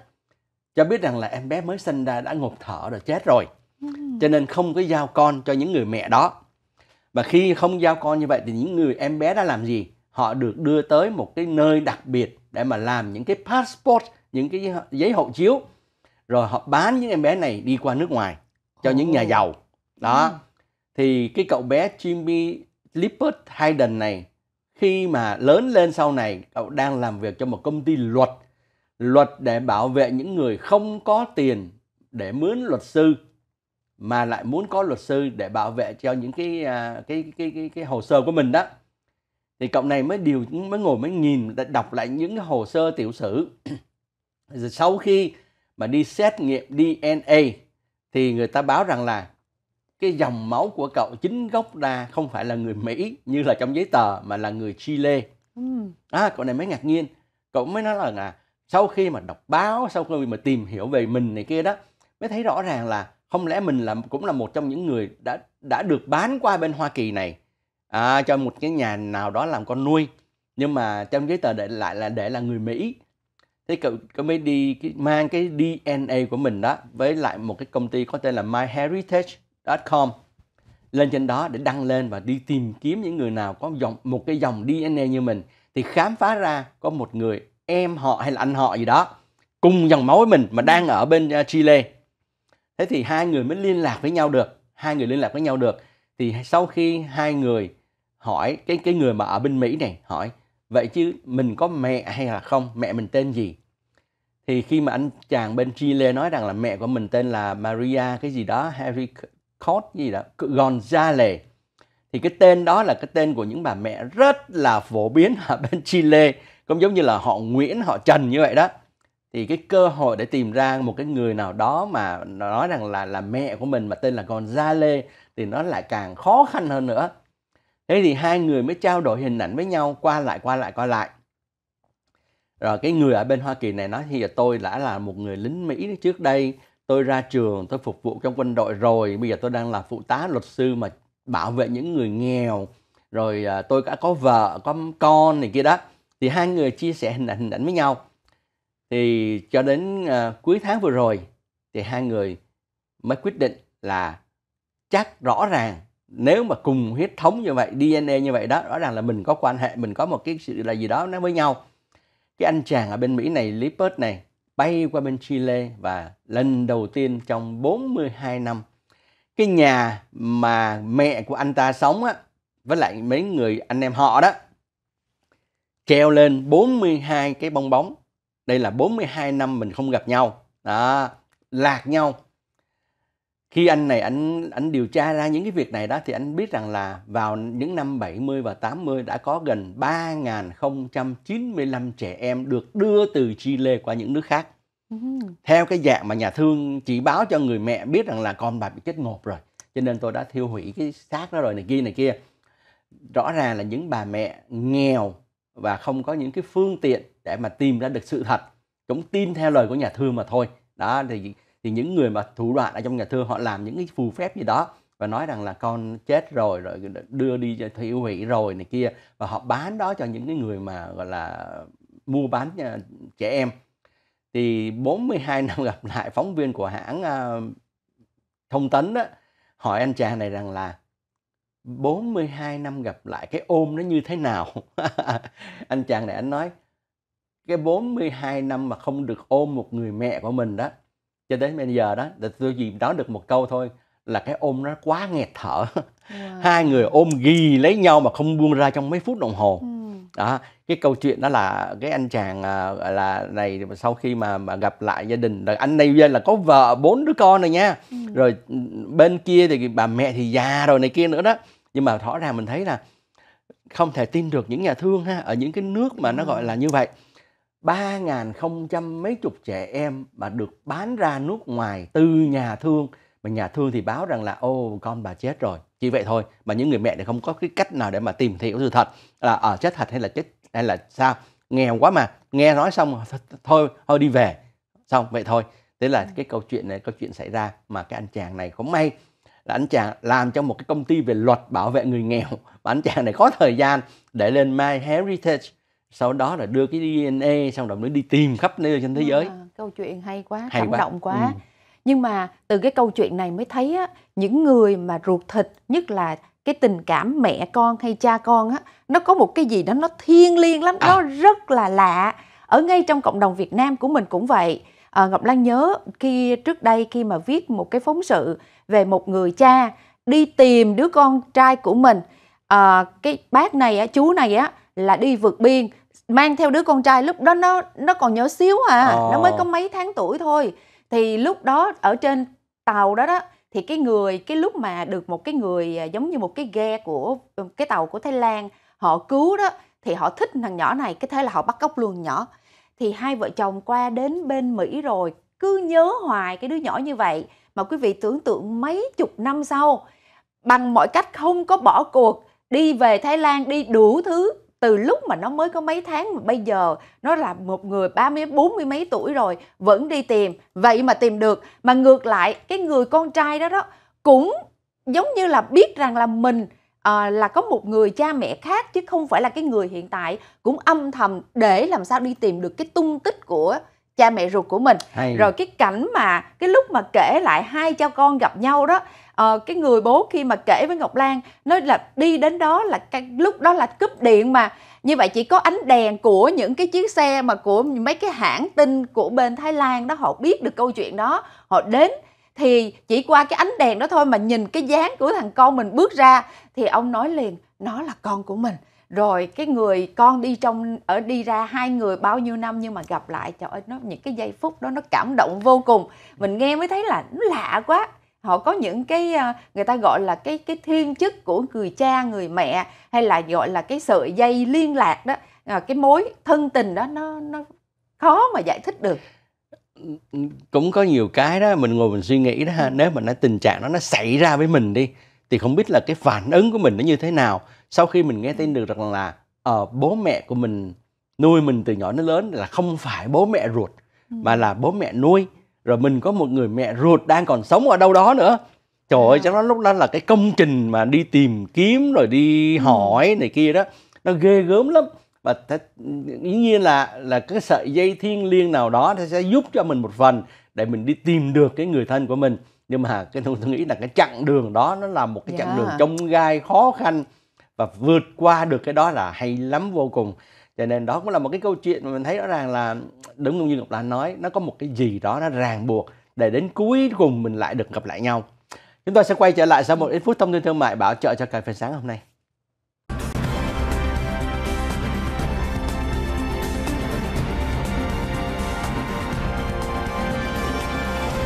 cho biết rằng là em bé mới sinh ra đã ngột thở rồi chết rồi cho nên không có giao con cho những người mẹ đó và khi không giao con như vậy thì những người em bé đã làm gì họ được đưa tới một cái nơi đặc biệt để mà làm những cái passport, những cái giấy hộ chiếu. Rồi họ bán những em bé này đi qua nước ngoài cho những nhà giàu. Đó. Ừ. Thì cái cậu bé Jimmy Lippert Hayden này khi mà lớn lên sau này cậu đang làm việc cho một công ty luật luật để bảo vệ những người không có tiền để mướn luật sư mà lại muốn có luật sư để bảo vệ cho những cái à, cái cái cái, cái hồ sơ của mình đó thì cậu này mới điều mới ngồi mới nhìn đọc lại những hồ sơ tiểu sử rồi sau khi mà đi xét nghiệm DNA thì người ta báo rằng là cái dòng máu của cậu chính gốc ra không phải là người Mỹ như là trong giấy tờ mà là người Chile. Ừ. À, cậu này mới ngạc nhiên. Cậu mới nói là à, sau khi mà đọc báo, sau khi mà tìm hiểu về mình này kia đó, mới thấy rõ ràng là không lẽ mình là cũng là một trong những người đã đã được bán qua bên Hoa Kỳ này à, cho một cái nhà nào đó làm con nuôi nhưng mà trong giấy tờ để lại là để là người Mỹ thế cậu, có mới đi mang cái DNA của mình đó với lại một cái công ty có tên là myheritage.com lên trên đó để đăng lên và đi tìm kiếm những người nào có dòng một cái dòng DNA như mình thì khám phá ra có một người em họ hay là anh họ gì đó cùng dòng máu với mình mà đang ở bên à, Chile thế thì hai người mới liên lạc với nhau được hai người liên lạc với nhau được thì sau khi hai người hỏi cái cái người mà ở bên Mỹ này hỏi vậy chứ mình có mẹ hay là không mẹ mình tên gì thì khi mà anh chàng bên Chile nói rằng là mẹ của mình tên là Maria cái gì đó Harry Cot gì đó Gonzalez thì cái tên đó là cái tên của những bà mẹ rất là phổ biến ở bên Chile cũng giống như là họ Nguyễn họ Trần như vậy đó thì cái cơ hội để tìm ra một cái người nào đó mà nói rằng là là mẹ của mình mà tên là Gonzalez thì nó lại càng khó khăn hơn nữa thế thì hai người mới trao đổi hình ảnh với nhau qua lại qua lại qua lại rồi cái người ở bên Hoa Kỳ này nói thì tôi đã là một người lính Mỹ trước đây tôi ra trường tôi phục vụ trong quân đội rồi bây giờ tôi đang là phụ tá luật sư mà bảo vệ những người nghèo rồi à, tôi đã có vợ có con này kia đó thì hai người chia sẻ hình ảnh, hình ảnh với nhau thì cho đến à, cuối tháng vừa rồi thì hai người mới quyết định là chắc rõ ràng nếu mà cùng huyết thống như vậy DNA như vậy đó rõ ràng là mình có quan hệ mình có một cái sự là gì đó nó với nhau cái anh chàng ở bên Mỹ này Lippert này bay qua bên Chile và lần đầu tiên trong 42 năm cái nhà mà mẹ của anh ta sống á với lại mấy người anh em họ đó treo lên 42 cái bong bóng đây là 42 năm mình không gặp nhau đó lạc nhau khi anh này anh anh điều tra ra những cái việc này đó thì anh biết rằng là vào những năm 70 và 80 đã có gần 3.095 trẻ em được đưa từ Chile qua những nước khác. Ừ. Theo cái dạng mà nhà thương chỉ báo cho người mẹ biết rằng là con bà bị chết ngột rồi. Cho nên tôi đã thiêu hủy cái xác đó rồi này kia này kia. Rõ ràng là những bà mẹ nghèo và không có những cái phương tiện để mà tìm ra được sự thật. Cũng tin theo lời của nhà thương mà thôi. Đó thì thì những người mà thủ đoạn ở trong nhà thơ họ làm những cái phù phép gì đó và nói rằng là con chết rồi rồi đưa đi cho thiêu hủy rồi này kia và họ bán đó cho những cái người mà gọi là mua bán à, trẻ em thì 42 năm gặp lại phóng viên của hãng uh, thông tấn đó hỏi anh chàng này rằng là 42 năm gặp lại cái ôm nó như thế nào anh chàng này anh nói cái 42 năm mà không được ôm một người mẹ của mình đó cho đến bây giờ đó thì tôi chỉ nói được một câu thôi là cái ôm nó quá nghẹt thở wow. hai người ôm ghi lấy nhau mà không buông ra trong mấy phút đồng hồ ừ. đó cái câu chuyện đó là cái anh chàng à, là này sau khi mà, mà gặp lại gia đình là anh này là có vợ bốn đứa con rồi nha ừ. rồi ừ, bên kia thì bà mẹ thì già rồi này kia nữa đó nhưng mà rõ ràng mình thấy là không thể tin được những nhà thương ha ở những cái nước mà nó gọi là như vậy ba ngàn không trăm mấy chục trẻ em mà được bán ra nước ngoài từ nhà thương mà nhà thương thì báo rằng là ô con bà chết rồi chỉ vậy thôi mà những người mẹ thì không có cái cách nào để mà tìm hiểu sự thật là ở à, chết thật hay là chết hay là sao nghèo quá mà nghe nói xong thôi thôi đi về xong vậy thôi thế là ừ. cái câu chuyện này câu chuyện xảy ra mà cái anh chàng này cũng may là anh chàng làm trong một cái công ty về luật bảo vệ người nghèo và anh chàng này có thời gian để lên My Heritage sau đó là đưa cái DNA xong rồi mới đi tìm khắp nơi trên thế giới à, câu chuyện hay quá hay cảm quá. động quá ừ. nhưng mà từ cái câu chuyện này mới thấy á, những người mà ruột thịt nhất là cái tình cảm mẹ con hay cha con á nó có một cái gì đó nó thiêng liêng lắm à. nó rất là lạ ở ngay trong cộng đồng Việt Nam của mình cũng vậy à, Ngọc Lan nhớ khi trước đây khi mà viết một cái phóng sự về một người cha đi tìm đứa con trai của mình à, cái bác này á chú này á là đi vượt biên mang theo đứa con trai lúc đó nó nó còn nhỏ xíu à ờ. nó mới có mấy tháng tuổi thôi thì lúc đó ở trên tàu đó đó thì cái người cái lúc mà được một cái người à, giống như một cái ghe của cái tàu của Thái Lan họ cứu đó thì họ thích thằng nhỏ này cái thế là họ bắt cóc luôn nhỏ thì hai vợ chồng qua đến bên Mỹ rồi cứ nhớ hoài cái đứa nhỏ như vậy mà quý vị tưởng tượng mấy chục năm sau bằng mọi cách không có bỏ cuộc đi về Thái Lan đi đủ thứ từ lúc mà nó mới có mấy tháng mà bây giờ nó là một người ba mươi bốn mươi mấy tuổi rồi vẫn đi tìm vậy mà tìm được mà ngược lại cái người con trai đó đó cũng giống như là biết rằng là mình à, là có một người cha mẹ khác chứ không phải là cái người hiện tại cũng âm thầm để làm sao đi tìm được cái tung tích của cha mẹ ruột của mình Hay. rồi cái cảnh mà cái lúc mà kể lại hai cha con gặp nhau đó uh, cái người bố khi mà kể với ngọc lan nói là đi đến đó là cái lúc đó là cúp điện mà như vậy chỉ có ánh đèn của những cái chiếc xe mà của mấy cái hãng tin của bên thái lan đó họ biết được câu chuyện đó họ đến thì chỉ qua cái ánh đèn đó thôi mà nhìn cái dáng của thằng con mình bước ra thì ông nói liền nó là con của mình rồi cái người con đi trong ở đi ra hai người bao nhiêu năm nhưng mà gặp lại trời ơi nó những cái giây phút đó nó cảm động vô cùng mình nghe mới thấy là nó lạ quá họ có những cái ờ, người ta gọi là cái cái thiên chức của người cha người mẹ hay là gọi là cái sợi dây liên lạc đó ờ, cái mối thân tình đó nó nó khó mà giải thích được cũng có nhiều cái đó mình ngồi mình suy nghĩ đó ha nếu mà nói tình trạng đó nó xảy ra với mình đi thì không biết là cái phản ứng của mình nó như thế nào sau khi mình nghe tin được rằng là uh, bố mẹ của mình nuôi mình từ nhỏ đến lớn là không phải bố mẹ ruột mà là bố mẹ nuôi rồi mình có một người mẹ ruột đang còn sống ở đâu đó nữa trời ơi à. nó lúc đó là cái công trình mà đi tìm kiếm rồi đi ừ. hỏi này kia đó nó ghê gớm lắm và th- ý nhiên là là cái sợi dây thiên liêng nào đó nó sẽ giúp cho mình một phần để mình đi tìm được cái người thân của mình nhưng mà cái tôi nghĩ là cái chặng đường đó nó là một cái yeah. chặng dạ. đường trông gai khó khăn và vượt qua được cái đó là hay lắm vô cùng cho nên đó cũng là một cái câu chuyện mà mình thấy rõ ràng là đúng như ngọc lan nói nó có một cái gì đó nó ràng buộc để đến cuối cùng mình lại được gặp lại nhau chúng ta sẽ quay trở lại sau một ít phút thông tin thương mại bảo trợ cho cà phê sáng hôm nay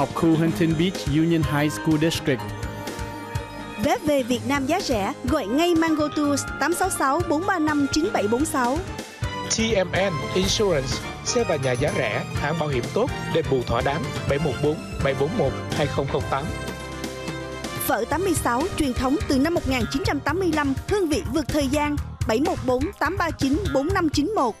học khu Huntington Beach Union High School District. Vé về Việt Nam giá rẻ, gọi ngay Mango Tours 866 435 9746. TMN Insurance, xe và nhà giá rẻ, hãng bảo hiểm tốt, đền bù thỏa đáng 714 741 2008. Phở 86 truyền thống từ năm 1985, hương vị vượt thời gian 714 839 4591.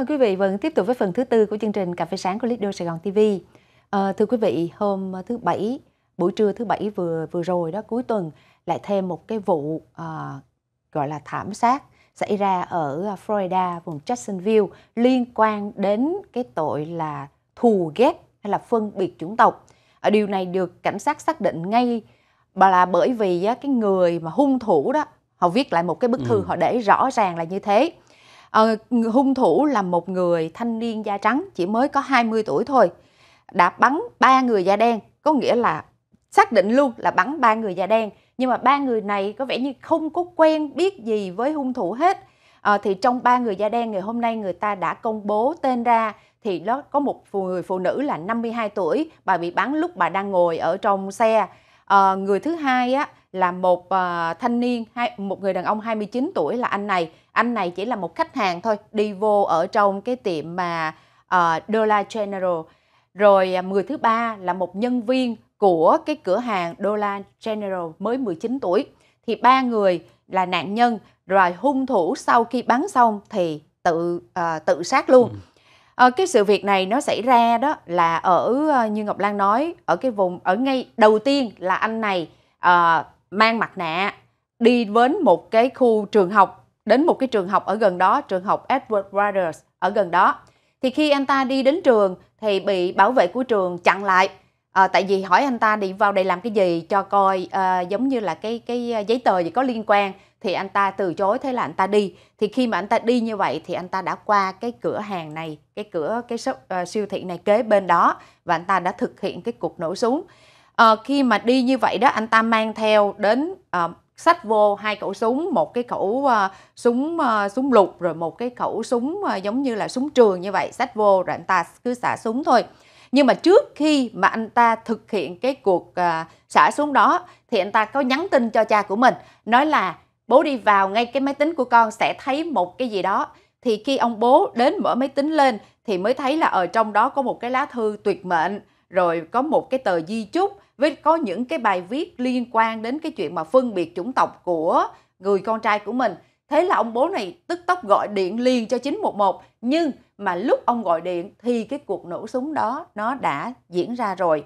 ơn quý vị vẫn vâng, tiếp tục với phần thứ tư của chương trình Cà phê sáng của Lido Sài Gòn TV. À, ờ, thưa quý vị, hôm thứ bảy, buổi trưa thứ bảy vừa vừa rồi đó cuối tuần lại thêm một cái vụ à, gọi là thảm sát xảy ra ở Florida, vùng Jacksonville liên quan đến cái tội là thù ghét hay là phân biệt chủng tộc. Ở ờ, điều này được cảnh sát xác định ngay là bởi vì cái người mà hung thủ đó họ viết lại một cái bức thư ừ. họ để rõ ràng là như thế Ờ, hung thủ là một người thanh niên da trắng chỉ mới có 20 tuổi thôi đã bắn ba người da đen có nghĩa là xác định luôn là bắn ba người da đen nhưng mà ba người này có vẻ như không có quen biết gì với hung thủ hết à, thì trong ba người da đen ngày hôm nay người ta đã công bố tên ra thì nó có một phụ người phụ nữ là 52 tuổi bà bị bắn lúc bà đang ngồi ở trong xe à, người thứ hai á là một à, thanh niên hai một người đàn ông 29 tuổi là anh này anh này chỉ là một khách hàng thôi đi vô ở trong cái tiệm mà à, Dollar General rồi à, người thứ ba là một nhân viên của cái cửa hàng Dollar General mới 19 tuổi thì ba người là nạn nhân rồi hung thủ sau khi bắn xong thì tự uh, tự sát luôn ừ à, cái sự việc này nó xảy ra đó là ở ờ, như ngọc lan nói ở cái vùng ở ngay đầu tiên là anh này à, mang mặt nạ đi đến một cái khu trường học đến một cái trường học ở gần đó trường học edward brothers ở gần đó thì khi anh ta đi đến trường thì bị bảo vệ của trường chặn lại à, tại vì hỏi anh ta đi vào đây làm cái gì cho coi à, giống như là cái cái giấy tờ gì có liên quan thì anh ta từ chối thế là anh ta đi thì khi mà anh ta đi như vậy thì anh ta đã qua cái cửa hàng này cái cửa cái shop, uh, siêu thị này kế bên đó và anh ta đã thực hiện cái cuộc nổ súng uh, khi mà đi như vậy đó anh ta mang theo đến uh, ờ, sách vô hai khẩu súng một cái khẩu uh, súng uh, súng lục rồi một cái khẩu súng uh, giống như là súng trường như vậy sách vô rồi anh ta cứ xả súng thôi nhưng mà trước khi mà anh ta thực hiện cái cuộc uh, xả súng đó thì anh ta có nhắn tin cho cha của mình nói là bố đi vào ngay cái máy tính của con sẽ thấy một cái gì đó thì khi ông bố đến mở máy tính lên thì mới thấy là ở trong đó có một cái lá thư tuyệt mệnh rồi có một cái tờ di chúc với có những cái bài viết liên quan đến cái chuyện mà phân biệt chủng tộc của người con trai của mình thế là ông bố này tức tốc gọi điện liền cho 911 nhưng mà lúc ông gọi điện thì cái cuộc nổ súng đó nó đã diễn ra rồi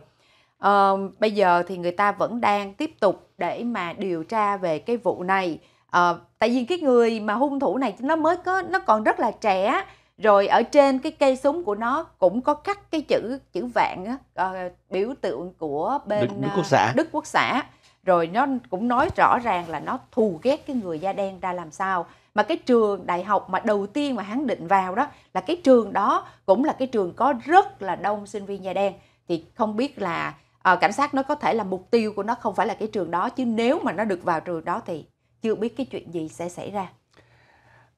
ờ, bây giờ thì người ta vẫn đang tiếp tục để mà điều tra về cái vụ này à, tại vì cái người mà hung thủ này nó mới có nó còn rất là trẻ rồi ở trên cái cây súng của nó cũng có cắt cái chữ chữ vạn á, à, biểu tượng của bên Đức, Đức ờ, quốc xã Đức quốc xã rồi nó cũng nói rõ ràng là nó thù ghét cái người da đen ra làm sao mà cái trường đại học mà đầu tiên mà hắn định vào đó là cái trường đó cũng là cái trường có rất là đông sinh viên da đen thì không biết là à, cảnh sát nó có thể là mục tiêu của nó không phải là cái trường đó chứ nếu mà nó được vào trường đó thì chưa biết cái chuyện gì sẽ xảy ra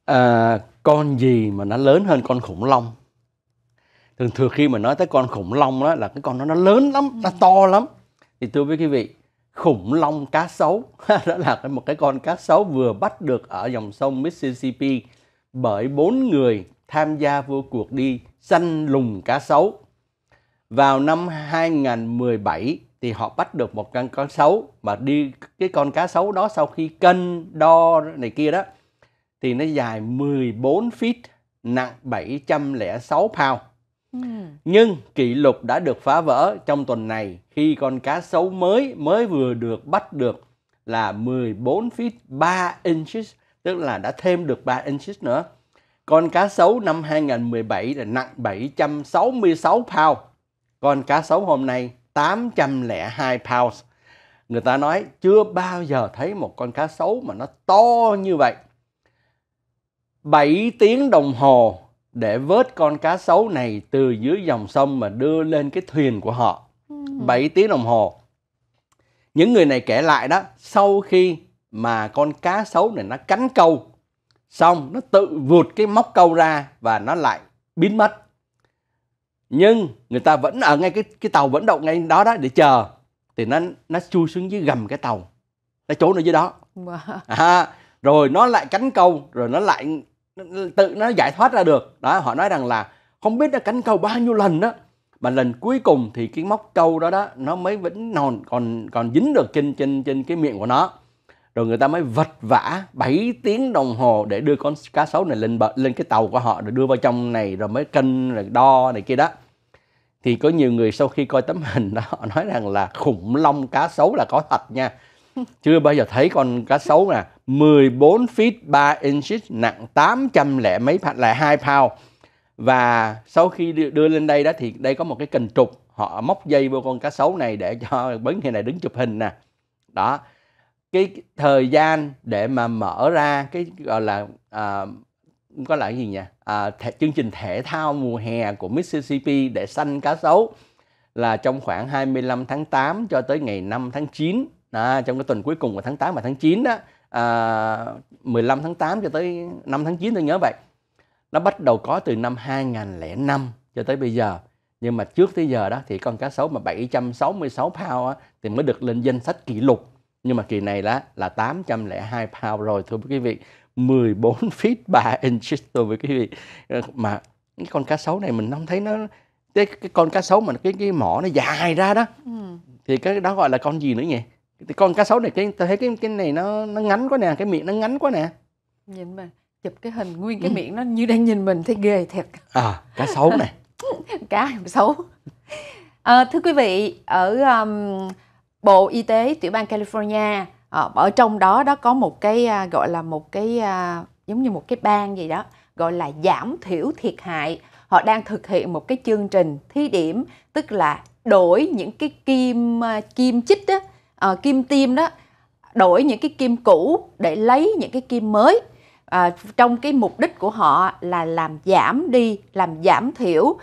à, con gì mà nó lớn hơn con khủng long thường thường khi mà nói tới con khủng long đó là cái con nó nó lớn lắm nó ừ. to lắm thì tôi với quý vị khủng long cá sấu đó là một cái con cá sấu vừa bắt được ở dòng sông Mississippi bởi bốn người tham gia vô cuộc đi săn lùng cá sấu vào năm 2017 thì họ bắt được một con cá sấu mà đi cái con cá sấu đó sau khi cân đo này kia đó thì nó dài 14 feet nặng 706 pound. Ừ. Nhưng kỷ lục đã được phá vỡ trong tuần này khi con cá sấu mới mới vừa được bắt được là 14 feet 3 inches, tức là đã thêm được 3 inches nữa. Con cá sấu năm 2017 là nặng 766 pound. Con cá sấu hôm nay 802 pounds. Người ta nói chưa bao giờ thấy một con cá sấu mà nó to như vậy. 7 tiếng đồng hồ để vớt con cá sấu này từ dưới dòng sông mà đưa lên cái thuyền của họ. 7 ừ. tiếng đồng hồ. Những người này kể lại đó, sau khi mà con cá sấu này nó cắn câu xong nó tự vụt cái móc câu ra và nó lại biến mất nhưng người ta vẫn ở à, ngay cái cái tàu vẫn đậu ngay đó đó để chờ thì nó nó chui xuống dưới gầm cái tàu nó trốn ở dưới đó wow. à, rồi nó lại cánh câu rồi nó lại tự nó giải thoát ra được đó họ nói rằng là không biết nó cánh câu bao nhiêu lần đó mà lần cuối cùng thì cái móc câu đó đó nó mới vẫn còn còn còn dính được trên trên trên cái miệng của nó rồi người ta mới vật vã 7 tiếng đồng hồ để đưa con cá sấu này lên bờ, lên cái tàu của họ rồi đưa vào trong này rồi mới cân rồi đo này kia đó thì có nhiều người sau khi coi tấm hình đó họ nói rằng là khủng long cá sấu là có thật nha chưa bao giờ thấy con cá sấu nè 14 feet 3 inches nặng 800 lẻ mấy là hai pound và sau khi đưa lên đây đó thì đây có một cái cần trục họ móc dây vô con cá sấu này để cho bến người này đứng chụp hình nè đó cái thời gian để mà mở ra cái gọi là à, có là cái gì nhỉ à, th- chương trình thể thao mùa hè của Mississippi để săn cá sấu là trong khoảng 25 tháng 8 cho tới ngày 5 tháng 9 à, trong cái tuần cuối cùng của tháng 8 và tháng 9 đó à, 15 tháng 8 cho tới 5 tháng 9 tôi nhớ vậy nó bắt đầu có từ năm 2005 cho tới bây giờ nhưng mà trước tới giờ đó thì con cá sấu mà 766 pound á, thì mới được lên danh sách kỷ lục nhưng mà kỳ này là là 802 pound rồi thưa quý vị 14 feet 3 inches thưa quý vị mà cái con cá sấu này mình không thấy nó cái, con cá sấu mà cái cái mỏ nó dài ra đó ừ. thì cái đó gọi là con gì nữa nhỉ thì con cá sấu này cái tôi thấy cái cái này nó nó ngắn quá nè cái miệng nó ngắn quá nè nhìn mà chụp cái hình nguyên cái miệng nó như đang nhìn mình thấy ghê thiệt à cá sấu này cá sấu à, thưa quý vị ở um, Bộ Y tế tiểu bang California ờ, ở trong đó đó có một cái à, gọi là một cái à, giống như một cái bang gì đó gọi là giảm thiểu thiệt hại họ đang thực hiện một cái chương trình thí điểm tức là đổi những cái kim à, kim chích đó à, ờ, kim tiêm đó đổi những cái kim cũ để lấy những cái kim mới à, trong cái mục đích của họ là làm giảm đi làm giảm thiểu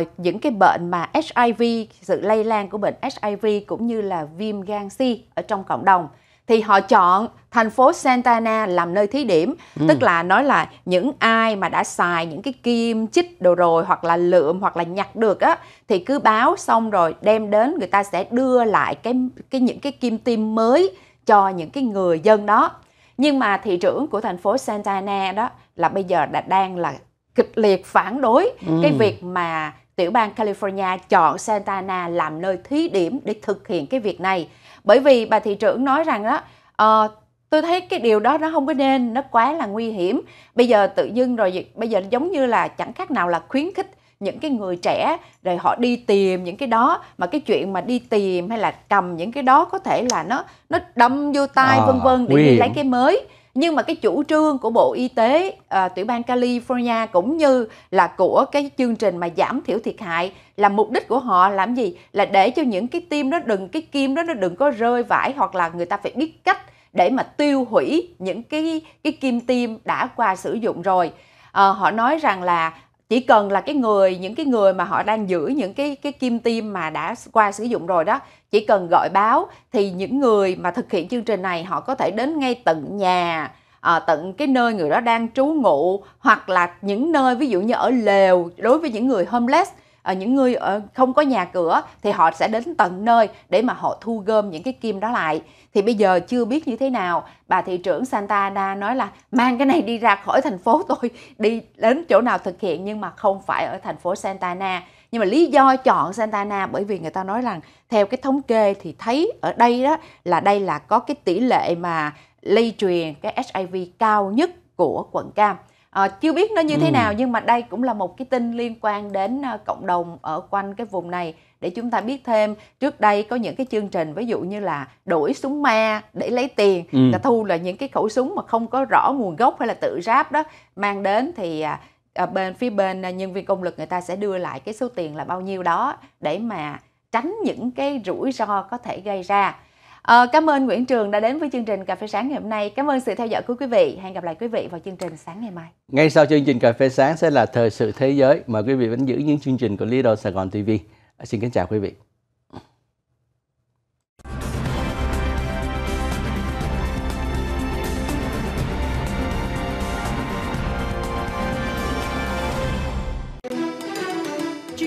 uh, những cái bệnh mà HIV, sự lây lan của bệnh HIV cũng như là viêm gan C ở trong cộng đồng thì họ chọn thành phố Santana làm nơi thí điểm, ừ. tức là nói là những ai mà đã xài những cái kim chích đồ rồi hoặc là lượm hoặc là nhặt được á thì cứ báo xong rồi đem đến người ta sẽ đưa lại cái cái những cái kim tiêm mới cho những cái người dân đó. Nhưng mà thị trưởng của thành phố Santana đó là bây giờ đã đang là kịch liệt phản đối ừ. cái việc mà tiểu bang California chọn Santa Ana làm nơi thí điểm để thực hiện cái việc này bởi vì bà thị trưởng nói rằng đó uh, ờ, tôi thấy cái điều đó nó không có nên nó quá là nguy hiểm bây giờ tự dưng rồi bây giờ giống như là chẳng khác nào là khuyến khích những cái người trẻ rồi họ đi tìm những cái đó mà cái chuyện mà đi tìm hay là cầm những cái đó có thể là nó nó đâm vô tai à, vân vân để đi lấy cái mới nhưng mà cái chủ trương của Bộ Y tế à, tiểu bang California cũng như là của cái chương trình mà giảm thiểu thiệt hại là mục đích của họ làm gì là để cho những cái tim đó đừng cái kim đó nó đừng có rơi vãi hoặc là người ta phải biết cách để mà tiêu hủy những cái cái kim tiêm đã qua sử dụng rồi à, họ nói rằng là chỉ cần là cái người những cái người mà họ đang giữ những cái cái kim tiêm mà đã qua sử dụng rồi đó chỉ cần gọi báo thì những người mà thực hiện chương trình này họ có thể đến ngay tận nhà à, tận cái nơi người đó đang trú ngụ hoặc là những nơi ví dụ như ở lều đối với những người homeless Ờ, những người ờ, không có nhà cửa thì họ sẽ đến tận nơi để mà họ thu gom những cái kim đó lại thì bây giờ chưa biết như thế nào bà thị trưởng Santa Ana nói là mang cái này đi ra khỏi thành phố tôi đi đến chỗ nào thực hiện nhưng mà không phải ở thành phố Santa Ana nhưng mà lý do chọn Santa Ana bởi vì người ta nói rằng theo cái thống kê thì thấy ở đây đó là đây là có cái tỷ lệ mà lây truyền cái HIV cao nhất của quận Cam À, chưa biết nó như thế ừ. nào nhưng mà đây cũng là một cái tin liên quan đến ờ, cộng đồng ở quanh cái vùng này để chúng ta biết thêm trước đây có những cái chương trình ví dụ như là đổi súng ma để lấy tiền ừ. là thu là những cái khẩu súng mà không có rõ nguồn gốc hay là tự ráp đó mang đến thì à, à bên phía bên à, nhân viên công lực người ta sẽ đưa lại cái số tiền là bao nhiêu đó để mà tránh những cái rủi ro có thể gây ra À, cảm ơn Nguyễn Trường đã đến với chương trình Cà phê sáng ngày hôm nay. Cảm ơn sự theo dõi của quý vị. Hẹn gặp lại quý vị vào chương trình sáng ngày mai. Ngay sau chương trình Cà phê sáng sẽ là Thời sự thế giới. Mời quý vị vẫn giữ những chương trình của Lido Sài Gòn TV. Xin kính chào quý vị.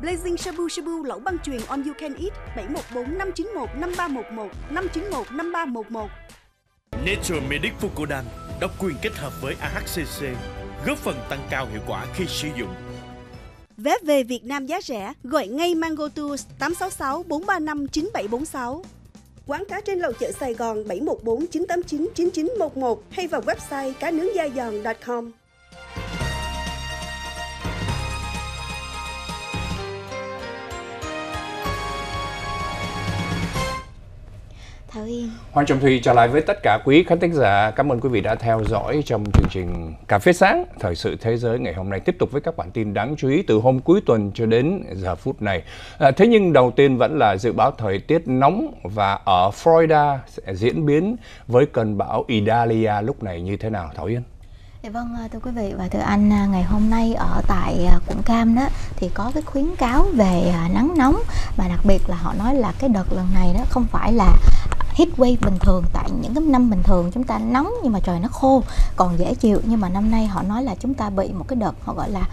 Blazing Shabu Shabu lẩu băng truyền on you can eat 714 591 5311 591 5311. Nature Medic Fucodan độc quyền kết hợp với AHCC góp phần tăng cao hiệu quả khi sử dụng. Vé về Việt Nam giá rẻ, gọi ngay Mango Tours 866 435 9746. Quán cá trên lầu chợ Sài Gòn 714 989 9911 hay vào website cá nướng da giòn.com. Thảo Yên Hoàng Trọng Thùy trở lại với tất cả quý khán thính giả Cảm ơn quý vị đã theo dõi trong chương trình Cà phê sáng Thời sự thế giới ngày hôm nay tiếp tục với các bản tin đáng chú ý từ hôm cuối tuần cho đến giờ phút này à, Thế nhưng đầu tiên vẫn là dự báo thời tiết nóng và ở Florida sẽ diễn biến với cơn bão Idalia lúc này như thế nào Thảo Yên Dạ vâng, à, thưa quý vị và thưa anh, à, ngày hôm nay ở tại à, Quận Cam đó thì có cái khuyến cáo về nắng nóng mà đặc biệt là họ nói là cái đợt lần này đó không phải là heat wave bình thường tại những cái năm bình thường chúng ta nóng nhưng mà trời nó khô còn dễ chịu nhưng mà năm nay họ nói là chúng ta bị một cái đợt họ gọi là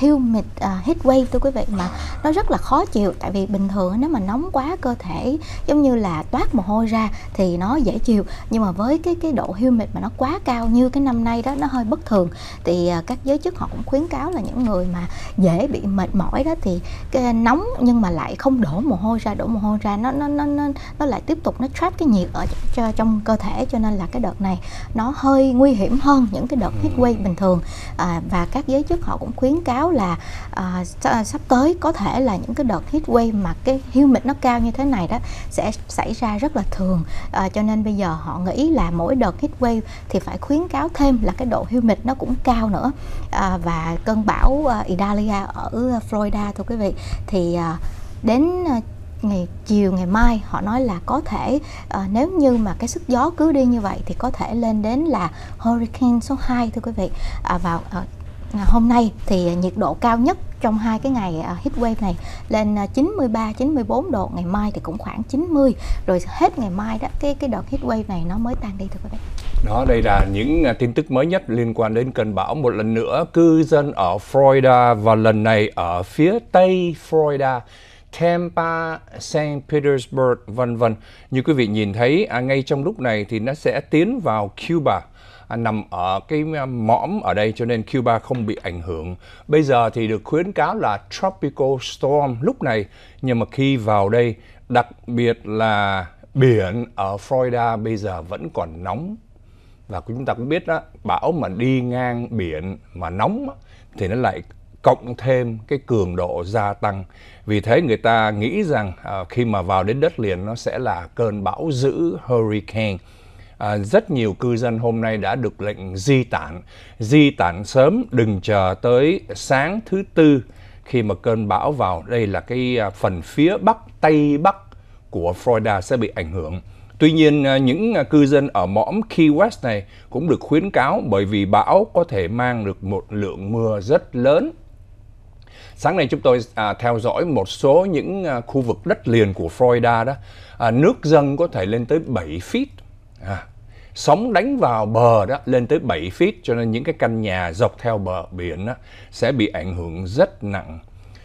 humid uh, heat wave thưa quý vị mà nó rất là khó chịu tại vì bình thường nếu mà nóng quá cơ thể giống như là toát mồ hôi ra thì nó dễ chịu nhưng mà với cái cái độ humid mà nó quá cao như cái năm nay đó nó hơi bất thường thì uh, các giới chức họ cũng khuyến cáo là những người mà dễ bị mệt mỏi đó thì cái nóng nhưng mà lại không đổ mồ hôi ra đổ mồ hôi ra nó nó nó nó, nó lại tiếp tục nó trap cái nhiệt ở cho, trong cơ thể cho nên là cái đợt này nó hơi nguy hiểm hơn những cái đợt heat ừ. wave bình thường à, và các giới chức họ cũng khuyến cáo báo là à, sắp tới có thể là những cái đợt heat wave mà cái humid nó cao như thế này đó sẽ xảy ra rất là thường à, cho nên bây giờ họ nghĩ là mỗi đợt heat wave thì phải khuyến cáo thêm là cái độ humid nó cũng cao nữa à, và cơn bão à, Idalia ở Florida thưa quý vị thì à, đến à, ngày chiều ngày mai họ nói là có thể à, nếu như mà cái sức gió cứ đi như vậy thì có thể lên đến là hurricane số 2 thưa quý vị à, vào à, À, hôm nay thì nhiệt độ cao nhất trong hai cái ngày à, heat wave này lên 93 à, 94 độ ngày mai thì cũng khoảng 90 rồi hết ngày mai đó cái cái đợt heat wave này nó mới tan đi thôi quý vị. Đó đây là những tin tức mới nhất liên quan đến cơn bão một lần nữa cư dân ở Florida và lần này ở phía tây Florida Tampa, St. Petersburg, vân vân. Như quý vị nhìn thấy, à, ngay trong lúc này thì nó sẽ tiến vào Cuba. À, nằm ở cái à, mõm ở đây cho nên Cuba không bị ảnh hưởng. Bây giờ thì được khuyến cáo là tropical storm lúc này nhưng mà khi vào đây đặc biệt là biển ở Florida bây giờ vẫn còn nóng và chúng ta cũng biết đó bão mà đi ngang biển mà nóng thì nó lại cộng thêm cái cường độ gia tăng vì thế người ta nghĩ rằng à, khi mà vào đến đất liền nó sẽ là cơn bão dữ hurricane à, rất nhiều cư dân hôm nay đã được lệnh di tản. Di tản sớm, đừng chờ tới sáng thứ tư khi mà cơn bão vào. Đây là cái à, phần phía bắc, tây bắc của Florida sẽ bị ảnh hưởng. Tuy nhiên, à, những à, cư dân ở mõm Key West này cũng được khuyến cáo bởi vì bão có thể mang được một lượng mưa rất lớn. Sáng nay chúng tôi à, theo dõi một số những à, khu vực đất liền của Florida đó. À, nước dâng có thể lên tới 7 feet à, sóng đánh vào bờ đó lên tới 7 feet cho nên những cái căn nhà dọc theo bờ biển đó, sẽ bị ảnh hưởng rất nặng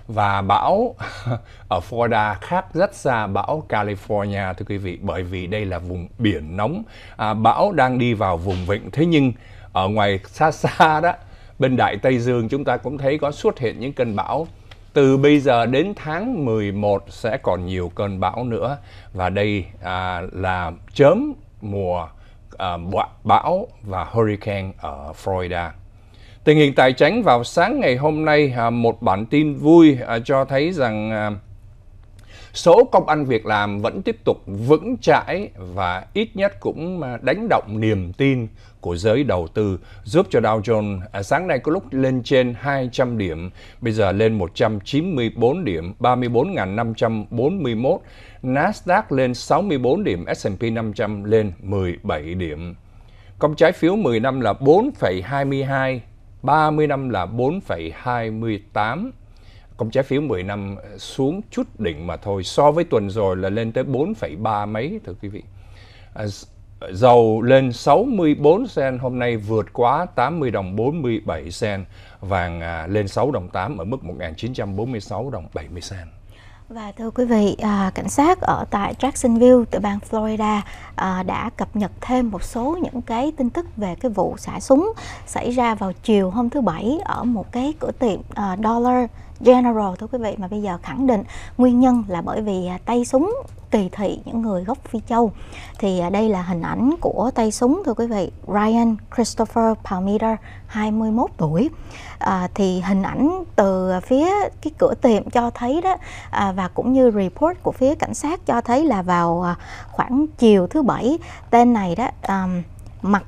và bão ở Florida khác rất xa bão California thưa quý vị bởi vì đây là vùng biển nóng à, bão đang đi vào vùng vịnh thế nhưng ở ngoài xa xa đó bên Đại Tây Dương chúng ta cũng thấy có xuất hiện những cơn bão từ bây giờ đến tháng 11 sẽ còn nhiều cơn bão nữa và đây à, là chớm mùa uh, bão và hurricane ở Florida. Tình hình tài chính vào sáng ngày hôm nay, uh, một bản tin vui uh, cho thấy rằng uh, số công ăn việc làm vẫn tiếp tục vững chãi và ít nhất cũng đánh động niềm tin của giới đầu tư giúp cho Dow Jones sáng nay có lúc lên trên 200 điểm, bây giờ lên 194 điểm, 34.541 Nasdaq lên 64 điểm, S&P 500 lên 17 điểm. Công trái phiếu 10 năm là 4,22, 30 năm là 4,28. Công trái phiếu 10 năm xuống chút đỉnh mà thôi, so với tuần rồi là lên tới 4,3 mấy thưa quý vị. À, dầu lên 64 sen hôm nay vượt quá 80 đồng 47 sen, vàng à, lên 6 đồng 8 ở mức 1946 đồng 70 sen. Và thưa quý vị, à, cảnh sát ở tại Jacksonville tiểu bang Florida à, đã cập nhật thêm một số những cái tin tức về cái vụ xả súng xảy ra vào chiều hôm thứ bảy ở một cái cửa tiệm à, Dollar general thưa quý vị mà bây giờ khẳng định nguyên nhân là bởi vì à, tay súng kỳ thị những người gốc Phi Châu. Thì à, đây là hình ảnh của tay súng thưa quý vị, Ryan Christopher Palmiter, 21 tuổi. À, thì hình ảnh từ phía cái cửa tiệm cho thấy đó à, và cũng như report của phía cảnh sát cho thấy là vào à, khoảng chiều thứ bảy tên này đó um, mặc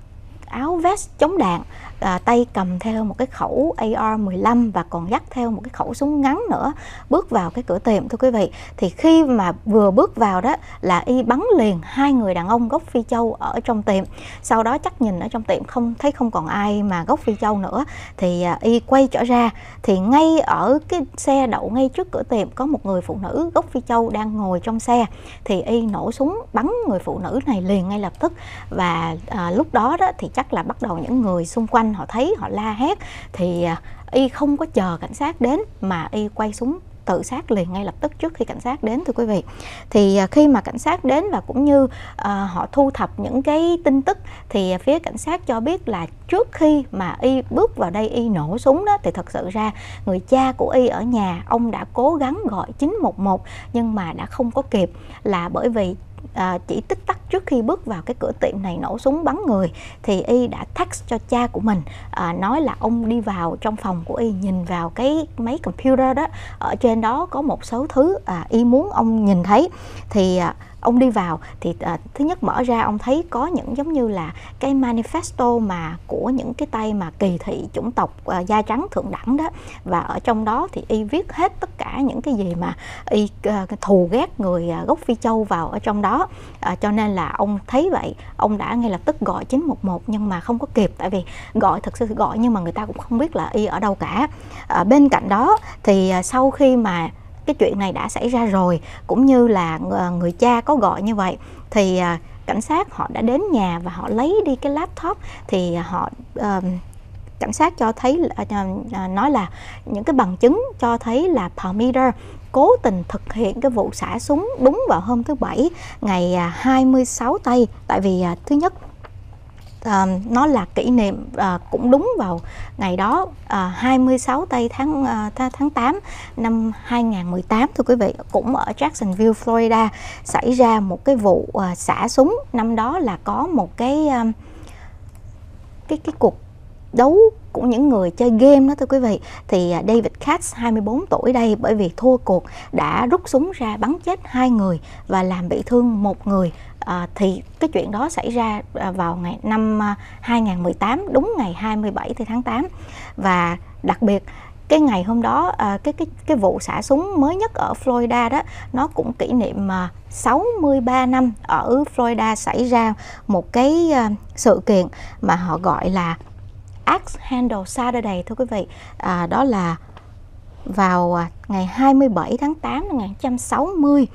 áo vest chống đạn à, tay cầm theo một cái khẩu AR-15 và còn dắt theo một cái khẩu súng ngắn nữa bước vào cái cửa tiệm thưa quý vị thì khi mà vừa bước vào đó là y bắn liền hai người đàn ông gốc Phi Châu ở trong tiệm sau đó chắc nhìn ở trong tiệm không thấy không còn ai mà gốc Phi Châu nữa thì à, y quay trở ra thì ngay ở cái xe đậu ngay trước cửa tiệm có một người phụ nữ gốc Phi Châu đang ngồi trong xe thì y nổ súng bắn người phụ nữ này liền ngay lập tức và à, lúc đó đó thì chắc là bắt đầu những người xung quanh quanh họ thấy họ la hét thì à, y không có chờ cảnh sát đến mà y quay súng tự sát liền ngay lập tức trước khi cảnh sát đến thưa quý vị thì à, khi mà cảnh sát đến và cũng như uh, họ thu thập những cái tin tức thì phía cảnh sát cho biết là trước khi mà y bước vào đây y nổ súng đó thì thật sự ra người cha của y ở nhà ông đã cố gắng gọi 911 nhưng mà đã không có kịp là bởi vì à, chỉ tích tắc trước khi bước vào cái cửa tiệm này nổ súng bắn người thì y đã text cho cha của mình à, nói là ông đi vào trong phòng của y nhìn vào cái máy computer đó ở trên đó có một số thứ à, y muốn ông nhìn thấy thì à, ông đi vào thì à, thứ nhất mở ra ông thấy có những giống như là cái manifesto mà của những cái tay mà kỳ thị chủng tộc à, da trắng thượng đẳng đó và ở trong đó thì y viết hết tất cả những cái gì mà y à, thù ghét người à, gốc phi châu vào ở trong đó à, cho nên là ông thấy vậy ông đã ngay lập tức gọi 911 nhưng mà không có kịp tại vì gọi thực sự gọi nhưng mà người ta cũng không biết là y ở đâu cả à, bên cạnh đó thì à, sau khi mà cái chuyện này đã xảy ra rồi cũng như là ờ, người cha có gọi như vậy thì ờ, cảnh sát họ đã đến nhà và họ lấy đi cái laptop thì họ uh, cảnh sát cho thấy nói là những cái bằng chứng cho thấy là Palmeter cố tình thực hiện cái vụ xả súng đúng vào hôm thứ bảy ngày 26 à, tây tại vì à, thứ nhất à, nó là kỷ niệm à, cũng đúng vào ngày đó à, 26 tây tháng à, tháng 8 năm 2018 thưa quý vị cũng ở Jacksonville Florida xảy ra một cái vụ à, xả súng năm đó là có một cái à, cái cái cuộc đấu của những người chơi game đó thưa quý vị thì à, David Katz 24 tuổi đây bởi vì thua cuộc đã rút súng ra bắn chết hai người và làm bị thương một người À, thì cái chuyện đó xảy ra ờ, vào ngày năm 2018 ờ, đúng ngày 27 tháng 8 và đặc biệt cái ngày hôm đó cái cái cái vụ xả súng mới nhất ở Florida đó nó cũng kỷ niệm mà 63 năm ở Florida xảy ra một cái sự kiện mà họ gọi là Axe Handle Saturday thưa quý vị à, đó là vào ngày 27 tháng 8 năm 1960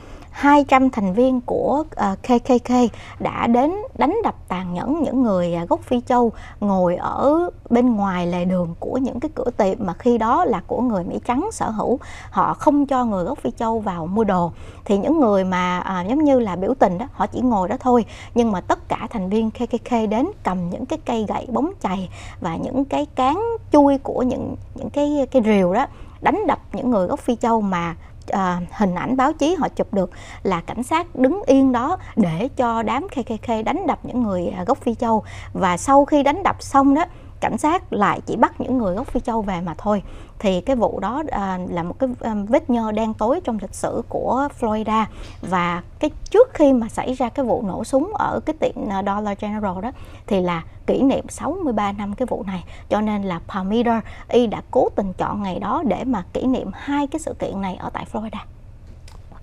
200 thành viên của KKK ờ, đã đến đánh đập tàn nhẫn những người à, gốc Phi Châu ngồi ở bên ngoài lề đường của những cái cửa tiệm mà khi đó là của người Mỹ trắng sở hữu. Họ không cho người gốc Phi Châu vào mua đồ. Thì những người mà à, giống như là biểu tình đó, họ chỉ ngồi đó thôi. Nhưng mà tất cả thành viên KKK đến cầm những cái cây gậy bóng chày và những cái cán chui của những những cái cái rìu đó đánh đập những người gốc Phi Châu mà à, hình ảnh báo chí họ chụp được là cảnh sát đứng yên đó để cho đám KKK đánh đập những người à, gốc Phi Châu và sau khi đánh đập xong đó cảnh sát lại chỉ bắt những người gốc Phi Châu về mà thôi thì cái vụ đó à, là một cái à, vết nhơ đen tối trong lịch sử của Florida và cái trước khi mà xảy ra cái vụ nổ súng ở cái tiệm à, Dollar General đó thì là kỷ niệm 63 năm cái vụ này cho nên là Palmiter y đã cố tình chọn ngày đó để mà kỷ niệm hai cái sự kiện này ở tại Florida.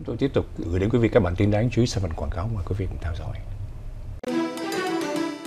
Tôi tiếp tục gửi đến quý vị các bản tin đáng chú ý sau phần quảng cáo mà quý vị cùng theo dõi.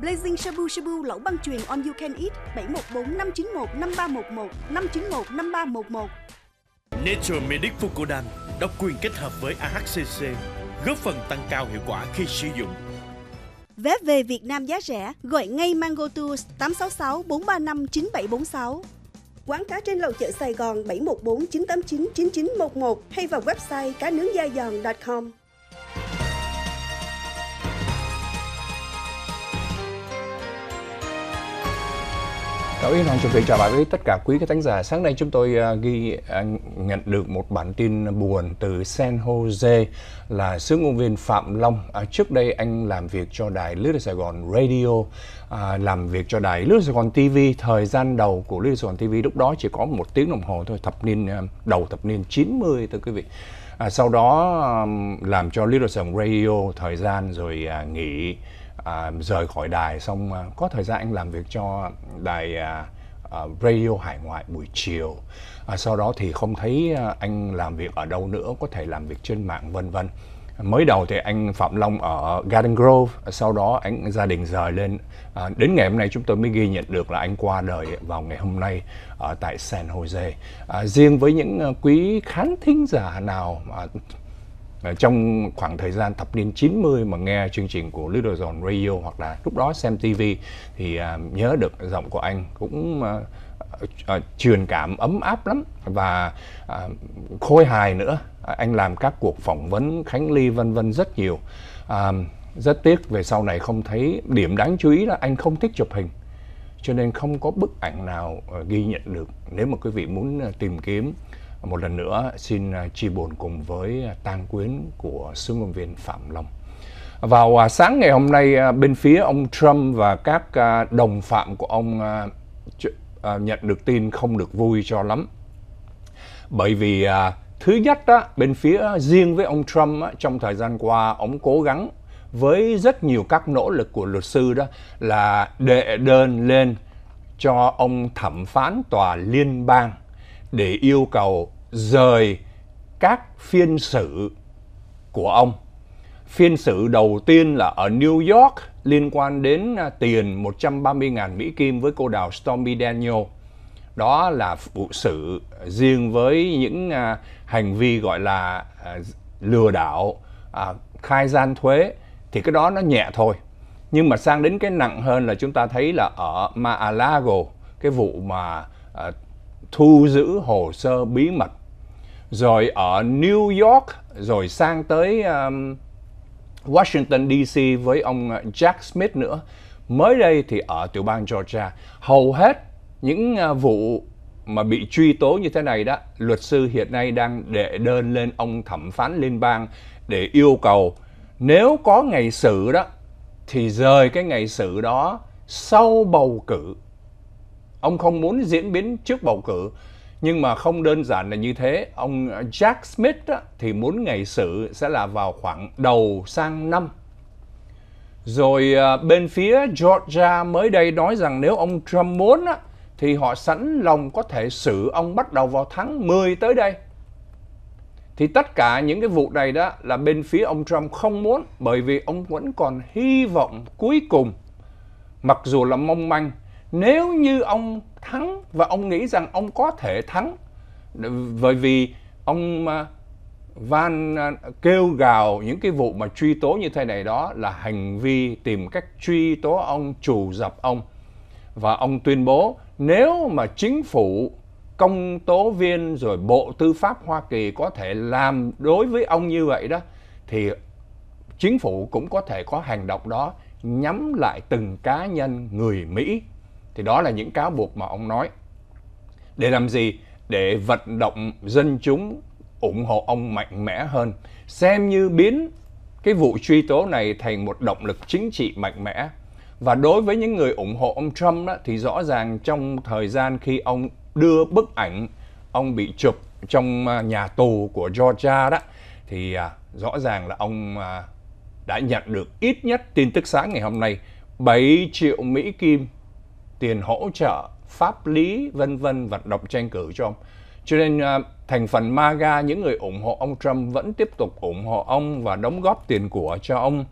Blazing Shabu Shabu lẩu băng truyền On You Can Eat 714 591 5311 591 5311. Nature Medic Fucodan độc quyền kết hợp với AHCC góp phần tăng cao hiệu quả khi sử dụng. Vé về Việt Nam giá rẻ, gọi ngay Mango Tours 866 435 9746. Quán cá trên lầu chợ Sài Gòn 714 989 9911 hay vào website cá nướng da giòn.com. Cảm ơn Hoàng Trường Vinh chào bạn với tất cả quý các khán giả. Sáng nay chúng tôi à, ghi à, nhận được một bản tin buồn từ San Jose là sướng ngôn viên Phạm Long. À, trước đây anh làm việc cho đài Lướt Sài Gòn Radio, làm việc cho đài Lướt Sài Gòn TV. Thời gian đầu của Lướt Sài Gòn TV lúc đó chỉ có một tiếng đồng hồ thôi, thập niên đầu thập niên 90 thưa quý vị. À, sau đó làm cho Little Sài Gòn Radio thời gian rồi à, nghỉ à, rời khỏi đài xong à, có thời gian anh làm việc cho đài à, à, radio hải ngoại buổi chiều à, sau đó thì không thấy à, anh làm việc ở đâu nữa có thể làm việc trên mạng vân vân mới đầu thì anh Phạm Long ở Garden Grove sau đó anh gia đình rời lên à, đến ngày hôm nay chúng tôi mới ghi nhận được là anh qua đời vào ngày hôm nay ở tại San Jose à, riêng với những à, quý khán thính giả nào à, Ờ, trong khoảng thời gian thập niên 90 mà nghe chương trình của Little John Radio hoặc là lúc đó xem TV thì à, nhớ được giọng của anh cũng à, à, truyền cảm ấm áp lắm và à, khôi hài nữa à, anh làm các cuộc phỏng vấn Khánh Ly vân vân rất nhiều à, rất tiếc về sau này không thấy điểm đáng chú ý là anh không thích chụp hình cho nên không có bức ảnh nào ờ, ghi nhận được nếu mà quý vị muốn tìm kiếm một lần nữa xin à, chia buồn cùng với à, tang quyến của sứ ngôn viên Phạm Long. Vào à, sáng ngày hôm nay, bên phía ông Trump và các đồng phạm của ông nhận được tin không được vui cho lắm. Bởi vì thứ nhất, bên phía riêng với ông Trump trong thời gian qua, ông cố gắng với rất nhiều các nỗ lực của luật sư đó là đệ đơn lên cho ông thẩm phán tòa liên bang để yêu cầu rời các phiên xử của ông. Phiên xử đầu tiên là ở New York liên quan đến à, tiền 130.000 Mỹ Kim với cô đào Stormy Daniel. Đó là vụ xử riêng với những à, hành vi gọi là à, lừa đảo, khai gian thuế thì cái đó nó nhẹ thôi. Nhưng mà sang đến cái nặng hơn là chúng ta thấy là ở Mar-a-Lago, cái vụ mà thu giữ hồ sơ bí mật rồi ở New York rồi sang tới um, Washington DC với ông uh, Jack Smith nữa mới đây thì ở tiểu bang Georgia hầu hết những uh, vụ mà bị truy tố như thế này đó luật sư hiện nay đang đệ đơn lên ông thẩm phán liên bang để yêu cầu nếu có ngày xử đó thì rời cái ngày xử đó sau bầu cử Ông không muốn diễn biến trước bầu cử. Nhưng mà không đơn giản là như thế. Ông Jack Smith thì muốn ngày xử sẽ là vào khoảng đầu sang năm. Rồi à, bên phía Georgia mới đây nói rằng nếu ông Trump muốn thì họ sẵn lòng có thể xử ông bắt đầu vào tháng 10 tới đây. Thì tất cả những cái vụ này đó là bên phía ông Trump không muốn bởi vì ông vẫn còn hy vọng cuối cùng mặc dù là mong manh nếu như ông thắng và ông nghĩ rằng ông có thể thắng bởi vì ông à, van à, kêu gào những cái vụ mà truy tố như thế này đó là hành vi tìm cách truy tố ông trù dập ông và ông tuyên bố nếu mà chính phủ công tố viên rồi bộ tư pháp hoa kỳ có thể làm đối với ông như vậy đó thì chính phủ cũng có thể có hành động đó nhắm lại từng cá nhân người mỹ thì đó là những cáo buộc mà ông nói. Để làm gì? Để vận động dân chúng ủng hộ ông mạnh mẽ hơn, xem như biến cái vụ truy tố này thành một động lực chính trị mạnh mẽ. Và đối với những người ủng hộ ông Trump đó, thì rõ ràng trong thời gian khi ông đưa bức ảnh ông bị chụp trong à, nhà tù của Georgia đó thì à, rõ ràng là ông à, đã nhận được ít nhất tin tức sáng ngày hôm nay 7 triệu Mỹ Kim tiền hỗ trợ pháp lý vân vân và động tranh cử cho ông cho nên à, thành phần MAGA những người ủng hộ ông Trump vẫn tiếp tục ủng hộ ông và đóng góp tiền của cho ông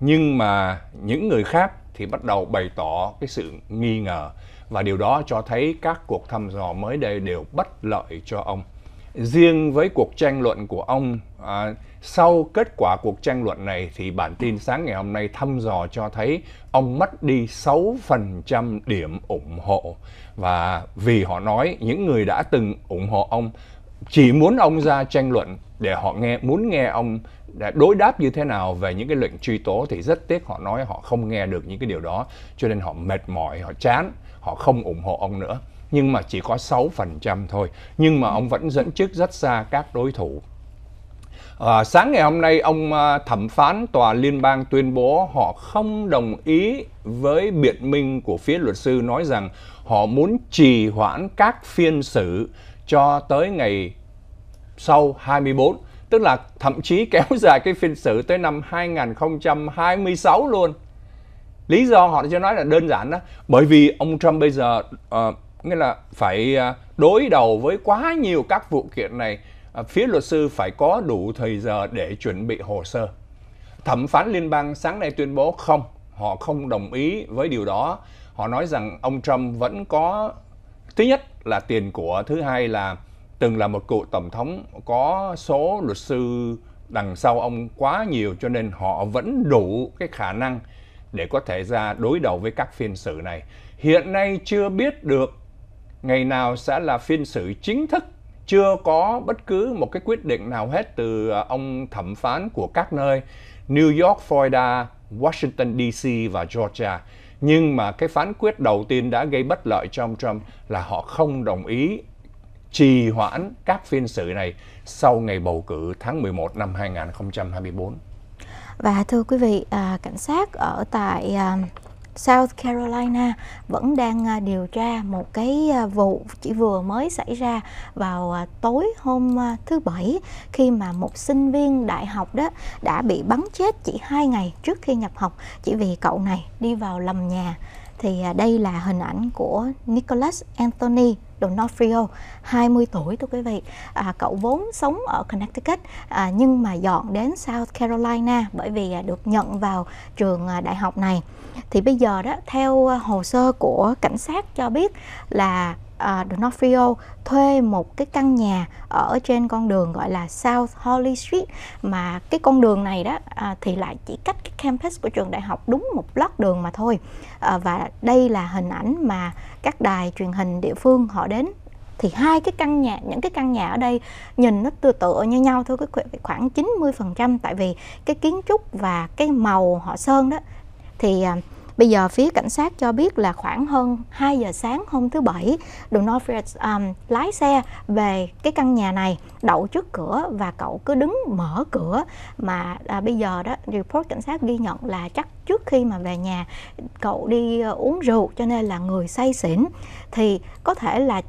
nhưng mà những người khác thì bắt đầu bày tỏ cái sự nghi ngờ và điều đó cho thấy các cuộc thăm dò mới đây đều bất lợi cho ông riêng với cuộc tranh luận của ông à, sau kết quả cuộc tranh luận này thì bản tin sáng ngày hôm nay thăm dò cho thấy ông mất đi 6% điểm ủng hộ và vì họ nói những người đã từng ủng hộ ông chỉ muốn ông ra tranh luận để họ nghe muốn nghe ông đã đối đáp như thế nào về những cái lệnh truy tố thì rất tiếc họ nói họ không nghe được những cái điều đó cho nên họ mệt mỏi họ chán họ không ủng hộ ông nữa nhưng mà chỉ có 6% thôi nhưng mà ông vẫn dẫn trước rất xa các đối thủ À, sáng ngày hôm nay, ông à, thẩm phán tòa liên bang tuyên bố họ không đồng ý với biện minh của phía luật sư nói rằng họ muốn trì hoãn các phiên xử cho tới ngày sau 24, tức là thậm chí kéo dài cái phiên xử tới năm 2026 luôn. Lý do họ cho nói là đơn giản đó, bởi vì ông Trump bây giờ uh, nghĩa là phải à, đối đầu với quá nhiều các vụ kiện này À, phía luật sư phải có đủ thời giờ để chuẩn bị hồ sơ. Thẩm phán liên bang sáng nay tuyên bố không, họ không đồng ý với điều đó. Họ nói rằng ông Trump vẫn có thứ nhất là tiền của, thứ hai là từng là một cựu tổng thống có số luật sư đằng sau ông quá nhiều cho nên họ vẫn đủ cái khả năng để có thể ra đối đầu với các phiên xử này. Hiện nay chưa biết được ngày nào sẽ là phiên xử chính thức chưa có bất cứ một cái quyết định nào hết từ ờ, ông thẩm phán của các nơi New York, Florida, Washington DC và Georgia. Nhưng mà cái phán quyết đầu tiên đã gây bất lợi cho ông Trump là họ không đồng ý trì hoãn các phiên xử này sau ngày bầu cử tháng 11 năm 2024. Và thưa quý vị, à, cảnh sát ở tại à, South Carolina vẫn đang à, điều tra một cái à, vụ chỉ vừa mới xảy ra vào à, tối hôm thứ bảy khi mà một sinh viên đại học đó đã bị bắn chết chỉ hai ngày trước khi nhập học chỉ vì cậu này đi vào lầm nhà thì đây là hình ảnh của Nicholas Anthony Donofrio 20 tuổi thưa quý vị à, cậu vốn sống ở Connecticut à, nhưng mà dọn đến South Carolina bởi vì à, được nhận vào trường à, đại học này thì bây giờ đó theo à, hồ sơ của cảnh sát cho biết là uh, D'Onofrio thuê một cái căn nhà ở trên con đường gọi là South Holly Street mà cái con đường này đó uh, thì lại chỉ cách cái campus của trường đại học đúng một block đường mà thôi uh, và đây là hình ảnh mà các đài truyền hình địa phương họ đến thì hai cái căn nhà những cái căn nhà ở đây nhìn nó tựa tựa như nhau thôi cái khoảng 90% tại vì cái kiến trúc và cái màu họ sơn đó thì uh, Bây giờ phía cảnh sát cho biết là khoảng hơn 2 giờ sáng hôm thứ Bảy, Donald Fred um, lái xe về cái căn nhà này, đậu trước cửa và cậu cứ đứng mở cửa mà à, bây giờ đó report cảnh sát ghi nhận là chắc trước khi mà về nhà cậu đi ờ, uống rượu cho nên là người say xỉn thì có thể là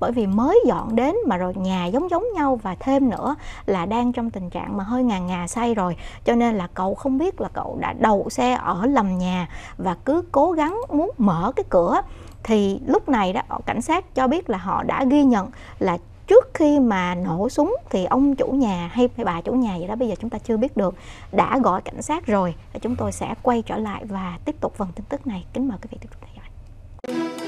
bởi vì mới dọn đến mà rồi nhà giống giống nhau và thêm nữa là đang trong tình trạng mà hơi ngà ngà say rồi cho nên là cậu không biết là cậu đã đậu xe ở lầm nhà và cứ cố gắng muốn mở cái cửa thì lúc này đó cảnh sát cho biết là họ đã ghi nhận là trước khi mà nổ súng thì ông chủ nhà hay, hay bà chủ nhà gì đó bây giờ chúng ta chưa biết được đã gọi cảnh sát rồi chúng tôi sẽ quay trở lại và tiếp tục phần tin tức này kính mời quý vị tiếp tục theo dõi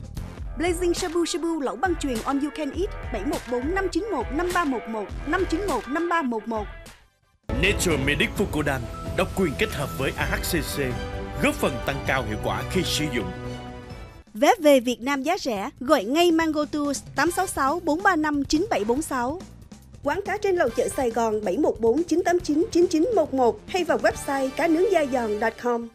Blazing Shabu Shabu lẩu băng truyền On You Can Eat 714 591 5311 591 5311. Nature Medic Fucodan độc quyền kết hợp với AHCC góp phần tăng cao hiệu quả khi sử dụng. Vé về Việt Nam giá rẻ, gọi ngay Mango Tours 866 435 9746. Quán cá trên lầu chợ Sài Gòn 714 989 9911 hay vào website cá nướng da giòn.com.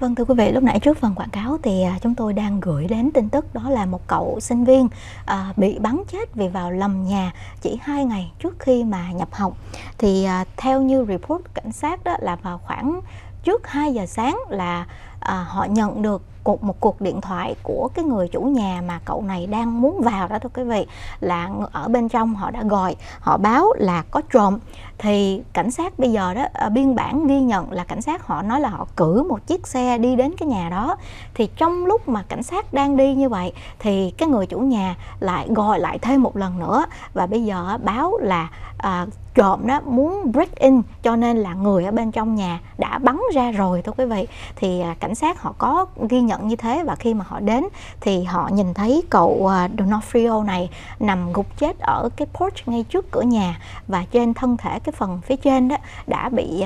Vâng thưa quý vị, lúc nãy trước phần quảng cáo thì à, chúng tôi đang gửi đến tin tức đó là một cậu sinh viên à, bị bắn chết vì vào lầm nhà chỉ hai ngày trước khi mà nhập học. Thì à, theo như report cảnh sát đó là vào khoảng trước 2 giờ sáng là à, họ nhận được cuộc một cuộc điện thoại của cái người chủ nhà mà cậu này đang muốn vào đó thưa quý vị là ở bên trong họ đã gọi họ báo là có trộm thì cảnh sát bây giờ đó ờ, biên bản ghi nhận là cảnh sát họ nói là họ cử một chiếc xe đi đến cái nhà đó thì trong lúc mà cảnh sát đang đi như vậy thì cái người chủ nhà lại gọi lại thêm một lần nữa và bây giờ báo là à, trộm đó muốn break in cho nên là người ở bên trong nhà đã bắn ra rồi thưa quý vị thì ờ, cảnh sát họ có ghi nhận tận như thế và khi mà họ đến thì họ nhìn thấy cậu à, Donofrio này nằm gục chết ở cái porch ngay trước cửa nhà và trên thân thể cái phần phía trên đó đã bị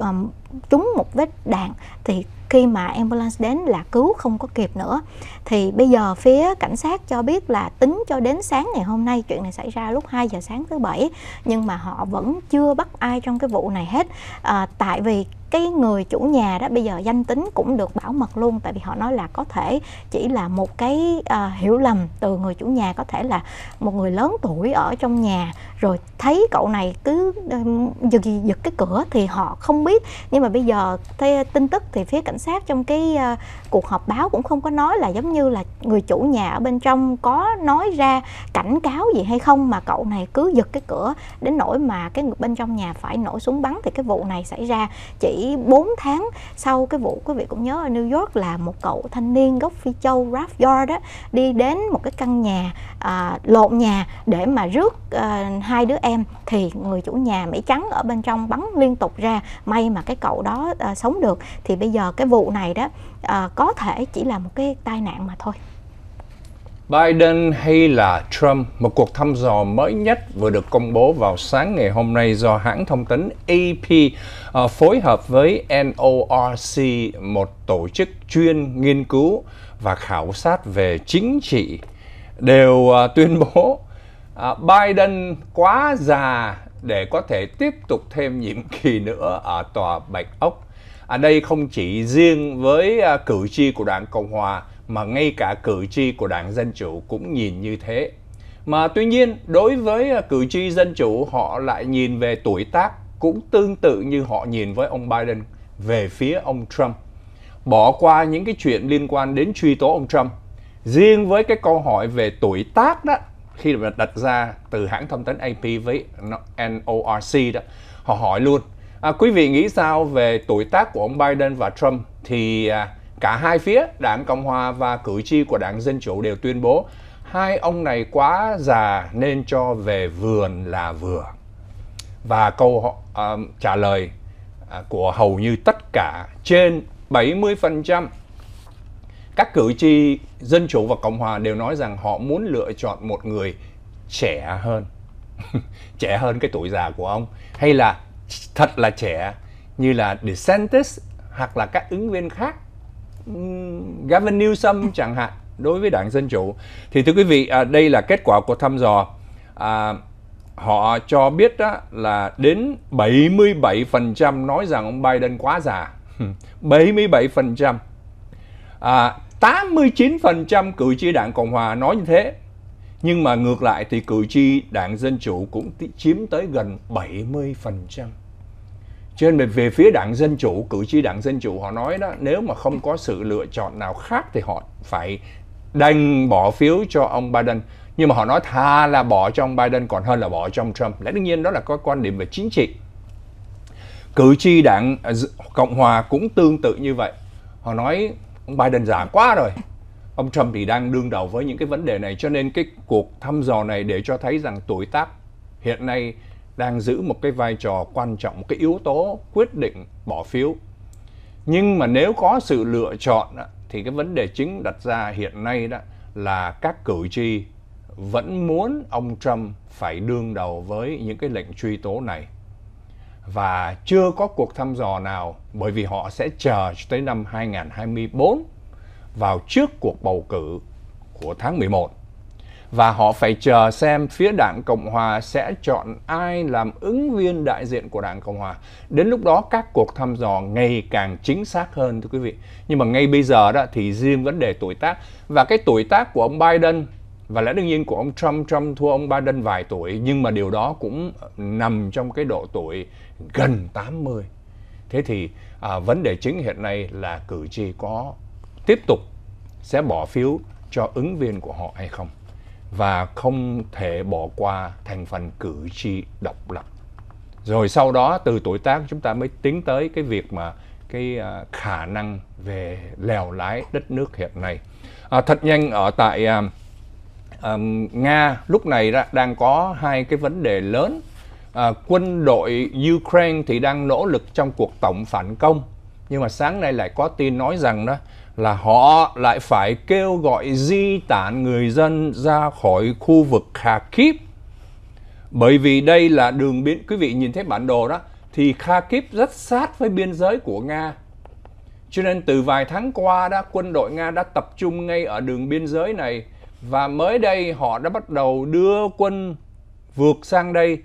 um, trúng một vết đạn thì khi mà ambulance đến là cứu không có kịp nữa thì bây giờ phía cảnh sát cho biết là tính cho đến sáng ngày hôm nay chuyện này xảy ra lúc 2 giờ sáng thứ bảy nhưng mà họ vẫn chưa bắt ai trong cái vụ này hết à, tại vì cái người chủ nhà đó bây giờ danh tính cũng được bảo mật luôn tại vì họ nói là có thể chỉ là một cái uh, hiểu lầm từ người chủ nhà có thể là một người lớn tuổi ở trong nhà rồi thấy cậu này cứ giật giật cái cửa thì họ không biết nhưng mà bây giờ thấy tin tức thì phía cảnh sát trong cái uh, cuộc họp báo cũng không có nói là giống như là người chủ nhà ở bên trong có nói ra cảnh cáo gì hay không mà cậu này cứ giật cái cửa đến nỗi mà cái người bên trong nhà phải nổ súng bắn thì cái vụ này xảy ra chị chỉ 4 tháng sau cái vụ quý vị cũng nhớ ở New York là một cậu thanh niên gốc Phi Châu Ralph Yard đó đi đến một cái căn nhà à, lộn nhà để mà rước à, hai đứa em thì người chủ nhà Mỹ trắng ở bên trong bắn liên tục ra may mà cái cậu đó à, sống được thì bây giờ cái vụ này đó à, có thể chỉ là một cái tai nạn mà thôi. Biden hay là Trump, một cuộc thăm dò mới nhất vừa được công bố vào sáng ngày hôm nay do hãng thông tấn AP Ờ, phối hợp với NORC, một tổ chức chuyên nghiên cứu và khảo sát về chính trị, đều ờ, tuyên bố ờ, Biden quá già để có thể tiếp tục thêm nhiệm kỳ nữa ở tòa Bạch Ốc. Ở à đây không chỉ riêng với cử tri của Đảng Cộng Hòa mà ngay cả cử tri của Đảng Dân Chủ cũng nhìn như thế. Mà tuy nhiên, đối với cử tri Dân Chủ họ lại nhìn về tuổi tác cũng tương tự như họ nhìn với ông Biden về phía ông Trump. Bỏ qua những cái chuyện liên quan đến truy tố ông Trump, riêng với cái câu hỏi về tuổi tác đó khi mà đặt ra từ hãng thông tấn AP với NORC đó, họ hỏi luôn à, quý vị nghĩ sao về tuổi tác của ông Biden và Trump thì à, cả hai phía đảng Cộng hòa và cử tri của đảng Dân chủ đều tuyên bố hai ông này quá già nên cho về vườn là vừa và câu uh, trả lời uh, của hầu như tất cả trên 70% các cử tri dân chủ và cộng hòa đều nói rằng họ muốn lựa chọn một người trẻ hơn trẻ hơn cái tuổi già của ông hay là thật là trẻ như là DeSantis hoặc là các ứng viên khác Gavin Newsom chẳng hạn đối với đảng dân chủ thì thưa quý vị ờ, đây là kết quả của thăm dò họ cho biết đó là đến 77% nói rằng ông Biden quá già. 77%. À, 89% cử tri đảng Cộng Hòa nói như thế. Nhưng mà ngược lại thì cử tri đảng Dân Chủ cũng chiếm tới gần 70%. Cho nên về phía đảng Dân Chủ, cử tri đảng Dân Chủ họ nói đó, nếu mà không có sự lựa chọn nào khác thì họ phải đành bỏ phiếu cho ông Biden nhưng mà họ nói thà là bỏ trong Biden còn hơn là bỏ trong Trump lẽ đương nhiên đó là có quan điểm về chính trị cử tri đảng à, Cộng hòa cũng tương tự như vậy họ nói ông Biden già quá rồi ông Trump thì đang đương đầu với những cái vấn đề này cho nên cái cuộc thăm dò này để cho thấy rằng tuổi tác hiện nay đang giữ một cái vai trò quan trọng một cái yếu tố quyết định bỏ phiếu nhưng mà nếu có sự lựa chọn thì cái vấn đề chính đặt ra hiện nay đó là các cử tri vẫn muốn ông Trump phải đương đầu với những cái lệnh truy tố này. Và chưa có cuộc thăm dò nào bởi vì họ sẽ chờ tới năm 2024 vào trước cuộc bầu cử của tháng 11. Và họ phải chờ xem phía Đảng Cộng Hòa sẽ chọn ai làm ứng viên đại diện của Đảng Cộng Hòa. Đến lúc đó các cuộc thăm dò ngày càng chính xác hơn thưa quý vị. Nhưng mà ngay bây giờ đó thì riêng vấn đề tuổi tác và cái tuổi tác của ông Biden và lẽ đương nhiên của ông Trump Trump thua ông Biden vài tuổi nhưng mà điều đó cũng nằm trong cái độ tuổi gần 80 thế thì à, vấn đề chính hiện nay là cử tri có tiếp tục sẽ bỏ phiếu cho ứng viên của họ hay không và không thể bỏ qua thành phần cử tri độc lập rồi sau đó từ tuổi tác chúng ta mới tính tới cái việc mà cái à, khả năng về lèo lái đất nước hiện nay à, thật nhanh ở tại à, um, Nga lúc này đang có hai cái vấn đề lớn. À, quân đội Ukraine thì đang nỗ lực trong cuộc tổng phản công. Nhưng mà sáng nay lại có tin nói rằng đó là họ lại phải kêu gọi di tản người dân ra khỏi khu vực Kharkiv. Bởi vì đây là đường biên, quý vị nhìn thấy bản đồ đó, thì Kharkiv rất sát với biên giới của Nga. Cho nên từ vài tháng qua đã quân đội Nga đã tập trung ngay ở đường biên giới này và mới đây họ đã bắt đầu đưa quân vượt sang đây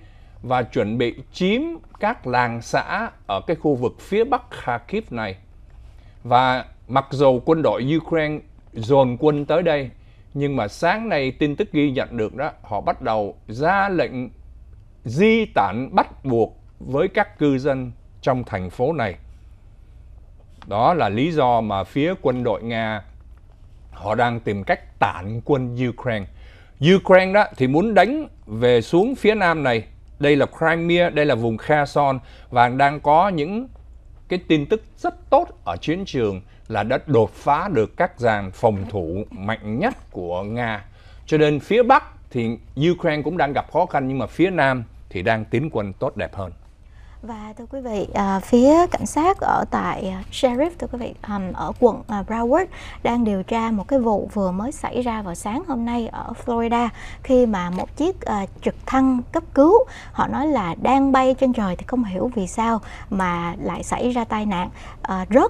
và chuẩn bị chiếm các làng xã ở cái khu vực phía bắc Kharkiv này. Và mặc dù quân đội Ukraine dồn quân tới đây, nhưng mà sáng nay tin tức ghi nhận được đó, họ bắt đầu ra lệnh di tản bắt buộc với các cư dân trong thành phố này. Đó là lý do mà phía quân đội Nga họ đang tìm cách tản quân Ukraine. Ukraine đó thì muốn đánh về xuống phía nam này. Đây là Crimea, đây là vùng Kherson và đang có những cái tin tức rất tốt ở chiến trường là đã đột phá được các dàn phòng thủ mạnh nhất của Nga. Cho nên phía Bắc thì Ukraine cũng đang gặp khó khăn nhưng mà phía Nam thì đang tiến quân tốt đẹp hơn và thưa quý vị à, phía cảnh sát ở tại à, sheriff thưa quý vị um, ở quận uh, Broward đang điều tra một cái vụ vừa mới xảy ra vào sáng hôm nay ở Florida khi mà một chiếc uh, trực thăng cấp cứu họ nói là đang bay trên trời thì không hiểu vì sao mà lại xảy ra tai nạn uh, rớt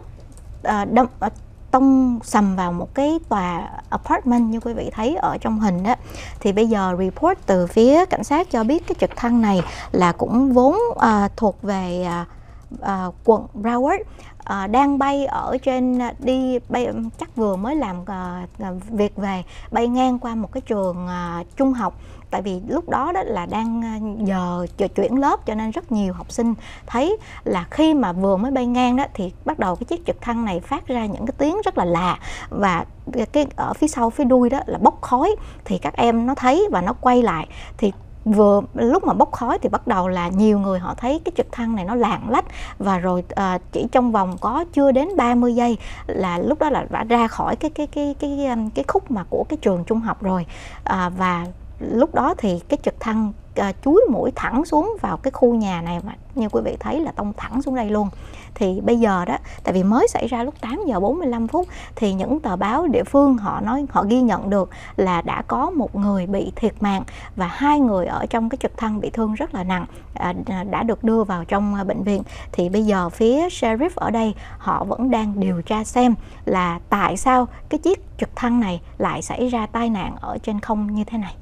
uh, đâm uh, tông sầm vào một cái tòa apartment như quý vị thấy ở trong hình đó thì bây giờ report từ phía cảnh sát cho biết cái trực thăng này là cũng vốn uh, thuộc về uh, uh, quận Broward uh, đang bay ở trên uh, đi bay chắc vừa mới làm uh, việc về bay ngang qua một cái trường uh, trung học tại vì lúc đó đó là đang ờ, giờ chuyển lớp cho nên rất nhiều học sinh thấy là khi mà vừa mới bay ngang đó thì bắt đầu cái chiếc trực thăng này phát ra những cái tiếng rất là lạ và cái ở phía sau phía đuôi đó là bốc khói thì các em nó thấy và nó quay lại thì vừa lúc mà bốc khói thì bắt đầu là nhiều người họ thấy cái trực thăng này nó lạng lách và rồi à, chỉ trong vòng có chưa đến 30 giây là lúc đó là đã ra khỏi cái cái cái cái cái khúc mà của cái trường trung học rồi à, và lúc đó thì cái trực thăng à, ờ, chuối mũi thẳng xuống vào cái khu nhà này mà như quý vị thấy là tông thẳng xuống đây luôn thì bây giờ đó tại vì mới xảy ra lúc 8 giờ 45 phút thì những tờ báo địa phương họ nói họ ghi nhận được là đã có một người bị thiệt mạng và hai người ở trong cái trực thăng bị thương rất là nặng à, à đã được đưa vào trong à, bệnh viện thì bây giờ phía sheriff ở đây họ vẫn đang điều tra xem là tại sao cái chiếc trực thăng này lại xảy ra tai nạn ở trên không như thế này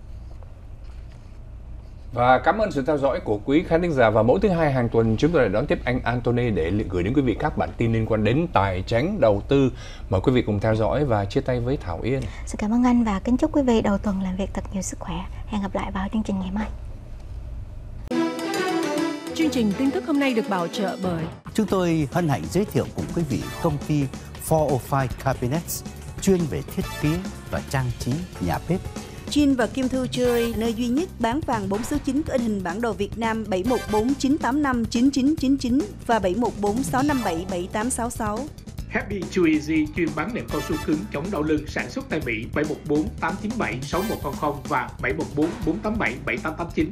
và cảm ơn sự theo dõi của quý khán thính giả và mỗi thứ hai hàng tuần chúng tôi lại đón tiếp anh Anthony để gửi đến quý vị các bản tin liên quan đến tài chính đầu tư. Mời quý vị cùng theo dõi và chia tay với Thảo Yên. Xin cảm ơn anh và kính chúc quý vị đầu tuần làm việc thật nhiều sức khỏe. Hẹn gặp lại vào chương trình ngày mai. Chương trình tin tức hôm nay được bảo trợ bởi Chúng tôi hân hạnh giới thiệu cùng quý vị công ty 405 Cabinets chuyên về thiết kế và trang trí nhà bếp Chin và Kim Thư chơi nơi duy nhất bán vàng 4 số 9 có in hình bản đồ Việt Nam 7149859999 và 7146577866. Happy Too Easy chuyên bán nệm cao su cứng chống đau lưng sản xuất tại Mỹ 714 897 6100 và 714 487 7889.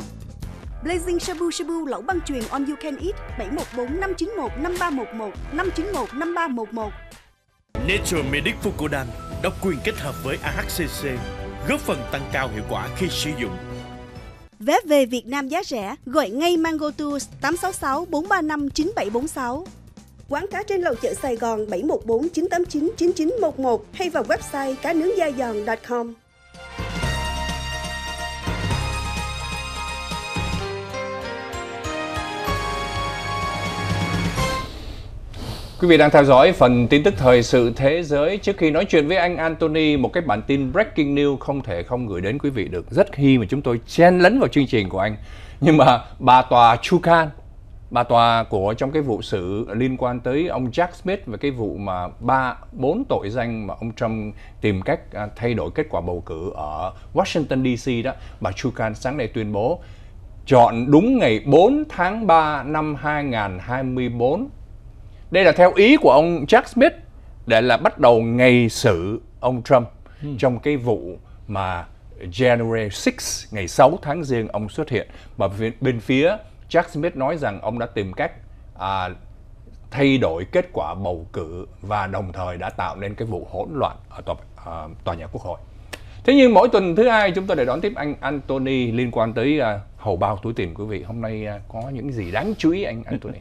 Blazing Shabu Shabu lẩu băng truyền on you can eat 714 591 5311 591 5311. Nature Medic Fukudan độc quyền kết hợp với AHCC góp phần tăng cao hiệu quả khi sử dụng. Vé về Việt Nam giá rẻ, gọi ngay Mango Tours 866 435 9746. Quán cá trên lầu chợ Sài Gòn 714 989 9911 hay vào website cá nướng da giòn.com. Quý vị đang theo dõi phần tin tức thời sự thế giới. Trước khi nói chuyện với anh Anthony, một cái bản tin breaking news không thể không gửi đến quý vị được rất khi mà chúng tôi chen lấn vào chương trình của anh. Nhưng mà bà tòa Chu Khan, bà tòa của trong cái vụ xử liên quan tới ông Jack Smith và cái vụ mà ba bốn tội danh mà ông Trump tìm cách à, thay đổi kết quả bầu cử ở Washington DC đó, bà Chu Khan sáng nay tuyên bố chọn đúng ngày 4 tháng 3 năm 2024 đây là theo ý của ông Jack Smith để là bắt đầu ngày xử ông Trump ừ. trong cái vụ mà January 6 ngày 6 tháng giêng ông xuất hiện mà bên phía Jack Smith nói rằng ông đã tìm cách à, thay đổi kết quả bầu cử và đồng thời đã tạo nên cái vụ hỗn loạn ở tòa, à, tòa nhà quốc hội. Thế nhưng mỗi tuần thứ hai chúng tôi để đón tiếp anh Anthony liên quan tới à, hầu bao túi tiền quý vị. Hôm nay à, có những gì đáng chú ý anh Anthony?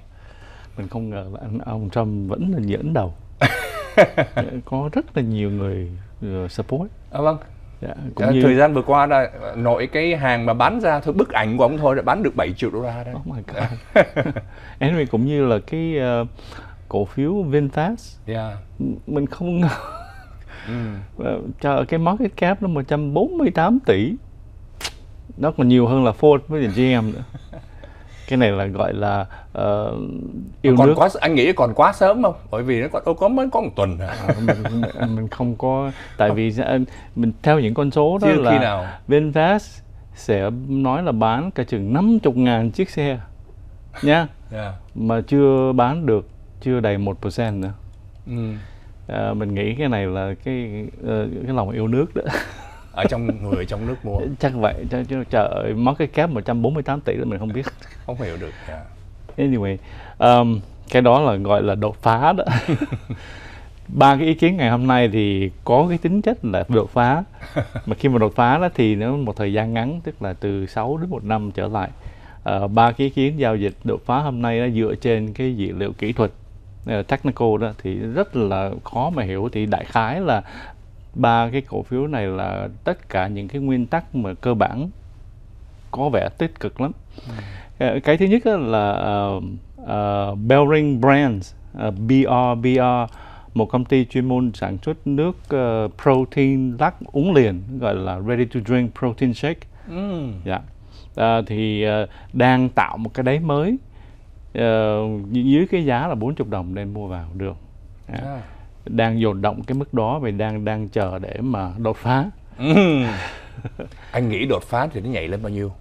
mình không ngờ là anh ông Trump vẫn là dẫn đầu dạ, có rất là nhiều người ờ, support à, vâng Dạ, ờ, cũng à, như... thời gian vừa qua là ờ, nội cái hàng mà bán ra thôi bức ảnh của ông thôi đã bán được 7 triệu đô la đấy. Oh my god. anyway cũng như là cái uh, cổ phiếu VinFast. Yeah. Dạ. Mình không ngờ. Ừ. Chờ cái market cap nó 148 tỷ. Nó còn nhiều hơn là Ford với GM nữa. cái này là gọi là uh, yêu còn nước quá, anh nghĩ còn quá sớm không bởi vì nó còn có mới có một tuần à, mình, mình không có tại vì mình theo những con số đó Chứ là khi nào? Vinfast sẽ nói là bán cả chừng 50 ngàn chiếc xe nha yeah. Dạ. mà chưa bán được chưa đầy một phần trăm nữa ừ. à, mình nghĩ cái này là cái ờ, cái lòng yêu nước đó ở trong người trong nước mua chắc vậy trời, trời ơi món cái cáp 148 tỷ là mình không biết không hiểu được yeah. Dạ. anyway um, cái đó là gọi là đột phá đó ba cái ý kiến ngày hôm nay thì có cái tính chất là đột phá mà khi mà đột phá đó thì nó một thời gian ngắn tức là từ 6 đến một năm trở lại ờ, ba uh, cái ý kiến giao dịch đột phá hôm nay nó dựa trên cái dữ liệu kỹ thuật ờ, technical đó thì rất là khó mà hiểu thì đại khái là ba cái cổ phiếu này là tất cả những cái nguyên tắc mà cơ bản có vẻ tích cực lắm ừ. Ờ, cái thứ nhất là uh, ờ, uh, ờ, Bearing Brands uh, BRBR một công ty chuyên môn sản xuất nước uh, protein lắc uống liền gọi là ready to drink protein shake ừ. dạ uh, thì uh, đang tạo một cái đáy mới uh, dưới cái giá là 40 đồng nên mua vào được yeah. Dạ. yeah dạ đang dồn động cái mức đó và đang đang chờ để mà đột phá ừ. anh nghĩ đột phá thì nó nhảy lên bao nhiêu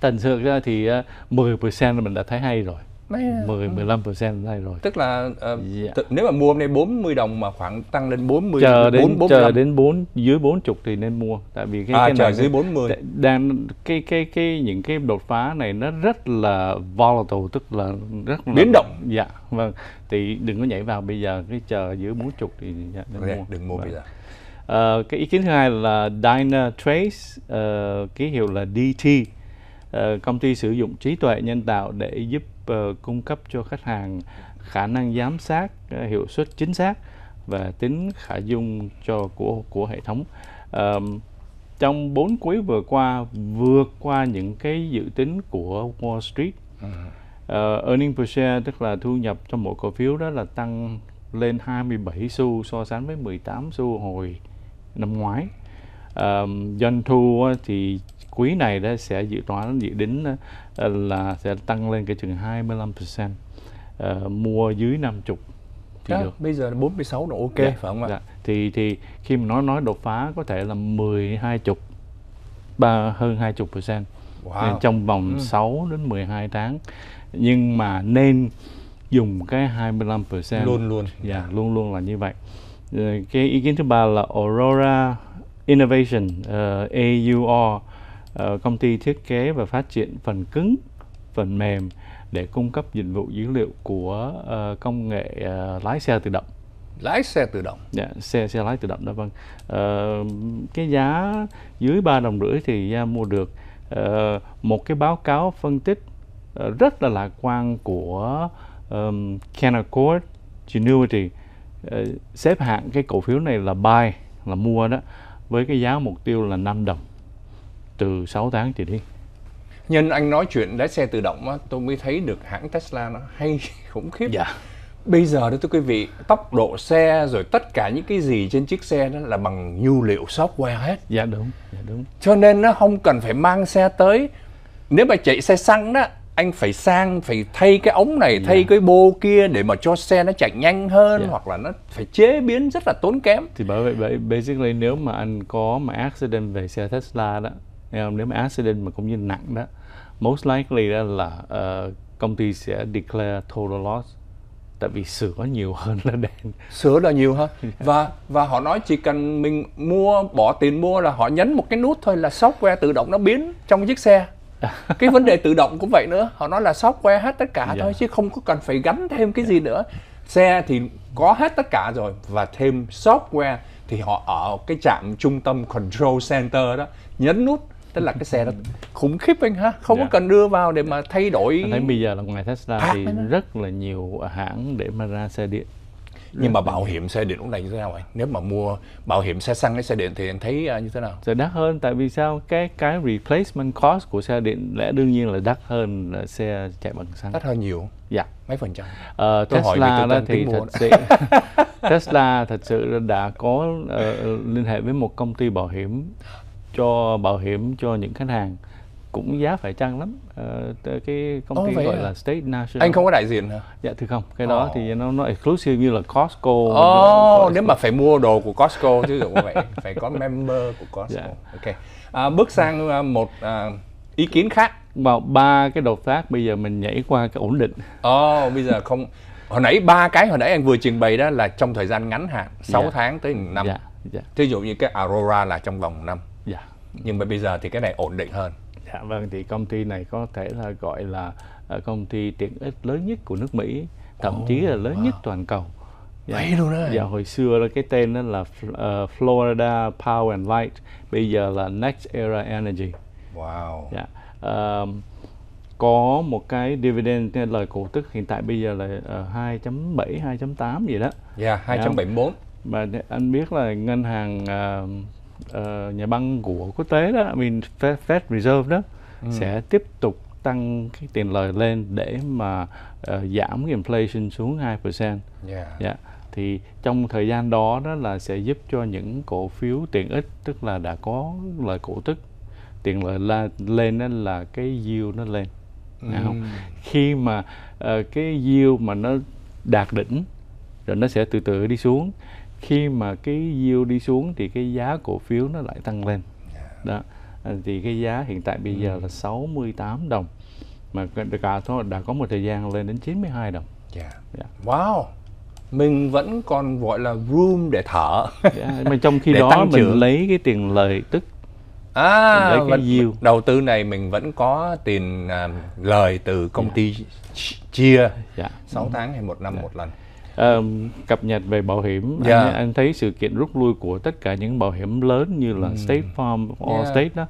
thật sự ra thì 10% ờ, mình đã thấy hay rồi Mấy... 10 15% này rồi. Tức là uh, yeah. t- nếu mà mua hôm nay 40 đồng mà khoảng tăng lên 40 chờ 4, đến 4, chờ đến 4 dưới 40 thì nên mua tại vì cái à, cái chờ này dưới 40 đang cái cái cái những cái đột phá này nó rất là volatile tức là rất là, biến động. Dạ. Vâng. Thì đừng có nhảy vào bây giờ cái chờ dưới 40 thì dạ, nên okay, dạ, mua. đừng mua vâng. bây giờ. Uh, cái ý kiến thứ hai là Dynatrace uh, ờ, ký hiệu là DT uh, ờ, công ty sử dụng trí tuệ nhân tạo để giúp Ờ, cung cấp cho khách hàng khả năng giám sát ờ, hiệu suất chính xác và tính khả dung cho của của hệ thống uh, trong bốn quý vừa qua vượt qua những cái dự tính của Wall Street uh, earning per share tức là thu nhập trong mỗi cổ phiếu đó là tăng lên 27 xu so sánh với 18 xu hồi năm ngoái uh, doanh thu thì quý này đó sẽ dự toán dự đến ờ, là sẽ tăng lên cái chừng 25% uh, ờ, mua dưới 50 thì được. Bây giờ 46 độ ok dạ, phải không ạ? Dạ. Thì thì khi mà nói nói đột phá có thể là 10 20 ba hơn 20% wow. trong vòng ừ. 6 đến 12 tháng. Nhưng mà nên dùng cái 25% luôn luôn. Dạ, luôn luôn là như vậy. Cái ý kiến thứ ba là Aurora Innovation uh, ờ, AUR Ờ, công ty thiết kế và phát triển phần cứng phần mềm để cung cấp dịch vụ dữ liệu của uh, công nghệ uh, lái xe tự động lái xe tự động dạ xe xe lái tự động đó vâng uh, cái giá dưới ba đồng rưỡi thì uh, mua được uh, một cái báo cáo phân tích uh, rất là lạc quan của um, Canaccord Genuity uh, xếp hạng cái cổ phiếu này là buy là mua đó với cái giá mục tiêu là 5 đồng từ 6 tháng trở đi nhân anh nói chuyện lái xe tự động á tôi mới thấy được hãng Tesla nó hay khủng khiếp dạ. bây giờ đó thưa quý vị tốc độ xe rồi tất cả những cái gì trên chiếc xe đó là bằng nhu liệu software hết dạ đúng dạ đúng cho nên nó không cần phải mang xe tới nếu mà chạy xe xăng đó anh phải sang phải thay cái ống này dạ. thay yeah. cái bô kia để mà cho xe nó chạy nhanh hơn yeah. Dạ. hoặc là nó phải chế biến rất là tốn kém thì bởi vậy basically nếu mà anh có mà accident về xe Tesla đó không? nếu mà accident mà cũng như nặng đó most likely đó là uh, công ty sẽ declare total loss tại vì sửa nhiều hơn là đèn Sửa là nhiều hơn và và họ nói chỉ cần mình mua bỏ tiền mua là họ nhấn một cái nút thôi là software tự động nó biến trong chiếc xe cái vấn đề tự động cũng vậy nữa họ nói là software hết tất cả yeah. thôi chứ không có cần phải gắn thêm cái yeah. gì nữa xe thì có hết tất cả rồi và thêm software thì họ ở cái trạm trung tâm control center đó nhấn nút tức là cái xe đó khủng khiếp anh ha không dạ. có cần đưa vào để mà dạ. thay đổi anh thấy bây giờ là ngoài Tesla Khác thì rất là nhiều hãng để mà ra xe điện nhưng mà bảo hiểm xe điện cũng này như thế nào anh nếu mà mua bảo hiểm xe xăng hay xe điện thì anh thấy à, như thế nào sẽ đắt hơn tại vì sao cái cái replacement cost của xe điện lẽ đương nhiên là đắt hơn là xe chạy bằng xăng đắt hơn nhiều dạ mấy phần trăm uh, Tôi Tesla đó thì thật sự Tesla thật sự đã có uh, liên hệ với một công ty bảo hiểm cho bảo hiểm cho những khách hàng cũng giá phải chăng lắm ờ, cái công ty oh, gọi à? là State National anh không có đại diện hả dạ thưa không cái oh. đó thì nó nó exclusive như là Costco oh, nếu mà phải mua đồ của Costco chứ dụ vậy phải có member của Costco dạ. ok à, bước sang à, một à, ý kiến khác vào ba cái đột phát bây giờ mình nhảy qua cái ổn định oh bây giờ không hồi nãy ba cái hồi nãy anh vừa trình bày đó là trong thời gian ngắn hạn 6 yeah. Dạ. tháng tới 5 yeah. Yeah. thí dụ như cái Aurora là trong vòng năm Dạ. Nhưng mà bây giờ thì cái này ổn định hơn. Dạ vâng, thì công ty này có thể là gọi là ờ, công ty tiện ích lớn nhất của nước Mỹ, thậm oh, chí là lớn wow. nhất toàn cầu. Dạ. Vậy luôn đó. Dạ hồi xưa là cái tên đó là ờ, Florida Power and Light, bây giờ là Next Era Energy. Wow. Dạ. Um, có một cái dividend lời cổ tức hiện tại bây giờ là uh, 2.7 2.8 gì đó. Dạ, yeah, 2.74. Dạ. Mà anh biết là ngân hàng uh, uh, nhà băng của quốc tế đó, I mean Fed, Reserve đó ừ. sẽ tiếp tục tăng cái tiền lời lên để mà uh, giảm cái inflation xuống 2%. Yeah. Yeah. Dạ. Thì trong thời gian đó đó là sẽ giúp cho những cổ phiếu tiện ích tức là đã có lời cổ tức tiền lợi la, lên nên là cái yield nó lên. Ừ. Không? Khi mà uh, cái yield mà nó đạt đỉnh rồi nó sẽ từ từ đi xuống khi mà cái yield đi xuống thì cái giá cổ phiếu nó lại tăng lên đó à, thì cái giá hiện tại bây giờ ừ. là 68 đồng mà cả thôi đã có một thời gian lên đến 92 đồng. Yeah. Yeah. Wow. Mình vẫn còn gọi là room để thở. Yeah. Mà trong khi đó mình trưởng. lấy cái tiền lời tức à lấy cái yield. đầu tư này mình vẫn có tiền um, lời từ công yeah. ty chia yeah. 6 tháng hay một năm yeah. một lần um, cập nhật về bảo hiểm yeah. anh, dạ. anh thấy sự kiện rút lui của tất cả những bảo hiểm lớn như là mm. State Farm, dạ. Allstate yeah. State đó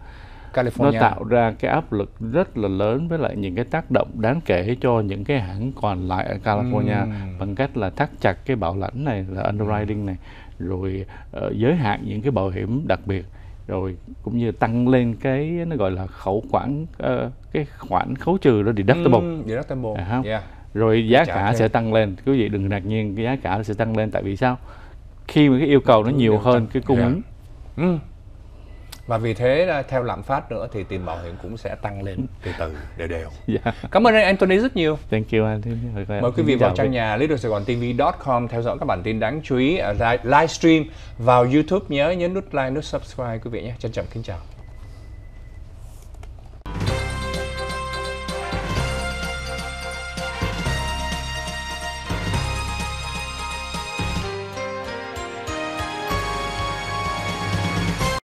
California. nó tạo ra cái áp lực rất là lớn với lại những cái tác động đáng kể cho những cái hãng còn lại ở California mm. bằng cách là thắt chặt cái bảo lãnh này là underwriting này rồi uh, giới hạn những cái bảo hiểm đặc biệt rồi cũng như tăng lên cái nó gọi là khẩu khoản uh, ờ, cái khoản khấu trừ đó deductible. Mm, deductible. À, dạ yeah rồi giá cả thêm. sẽ tăng lên quý vị đừng ngạc nhiên cái giá cả sẽ tăng lên tại vì sao khi mà cái yêu cầu nó nhiều hơn cái cung dạ. ứng yeah. ừ. và vì thế theo lạm phát nữa thì tiền bảo hiểm cũng sẽ tăng lên từ từ đều đều yeah. Dạ. cảm ơn anh Anthony rất nhiều thank you anh mời quý vị vào trang nhà leadersaigontv.com theo dõi các bản tin đáng chú ý livestream vào YouTube nhớ nhấn nút like nút subscribe quý vị nhé trân trọng kính chào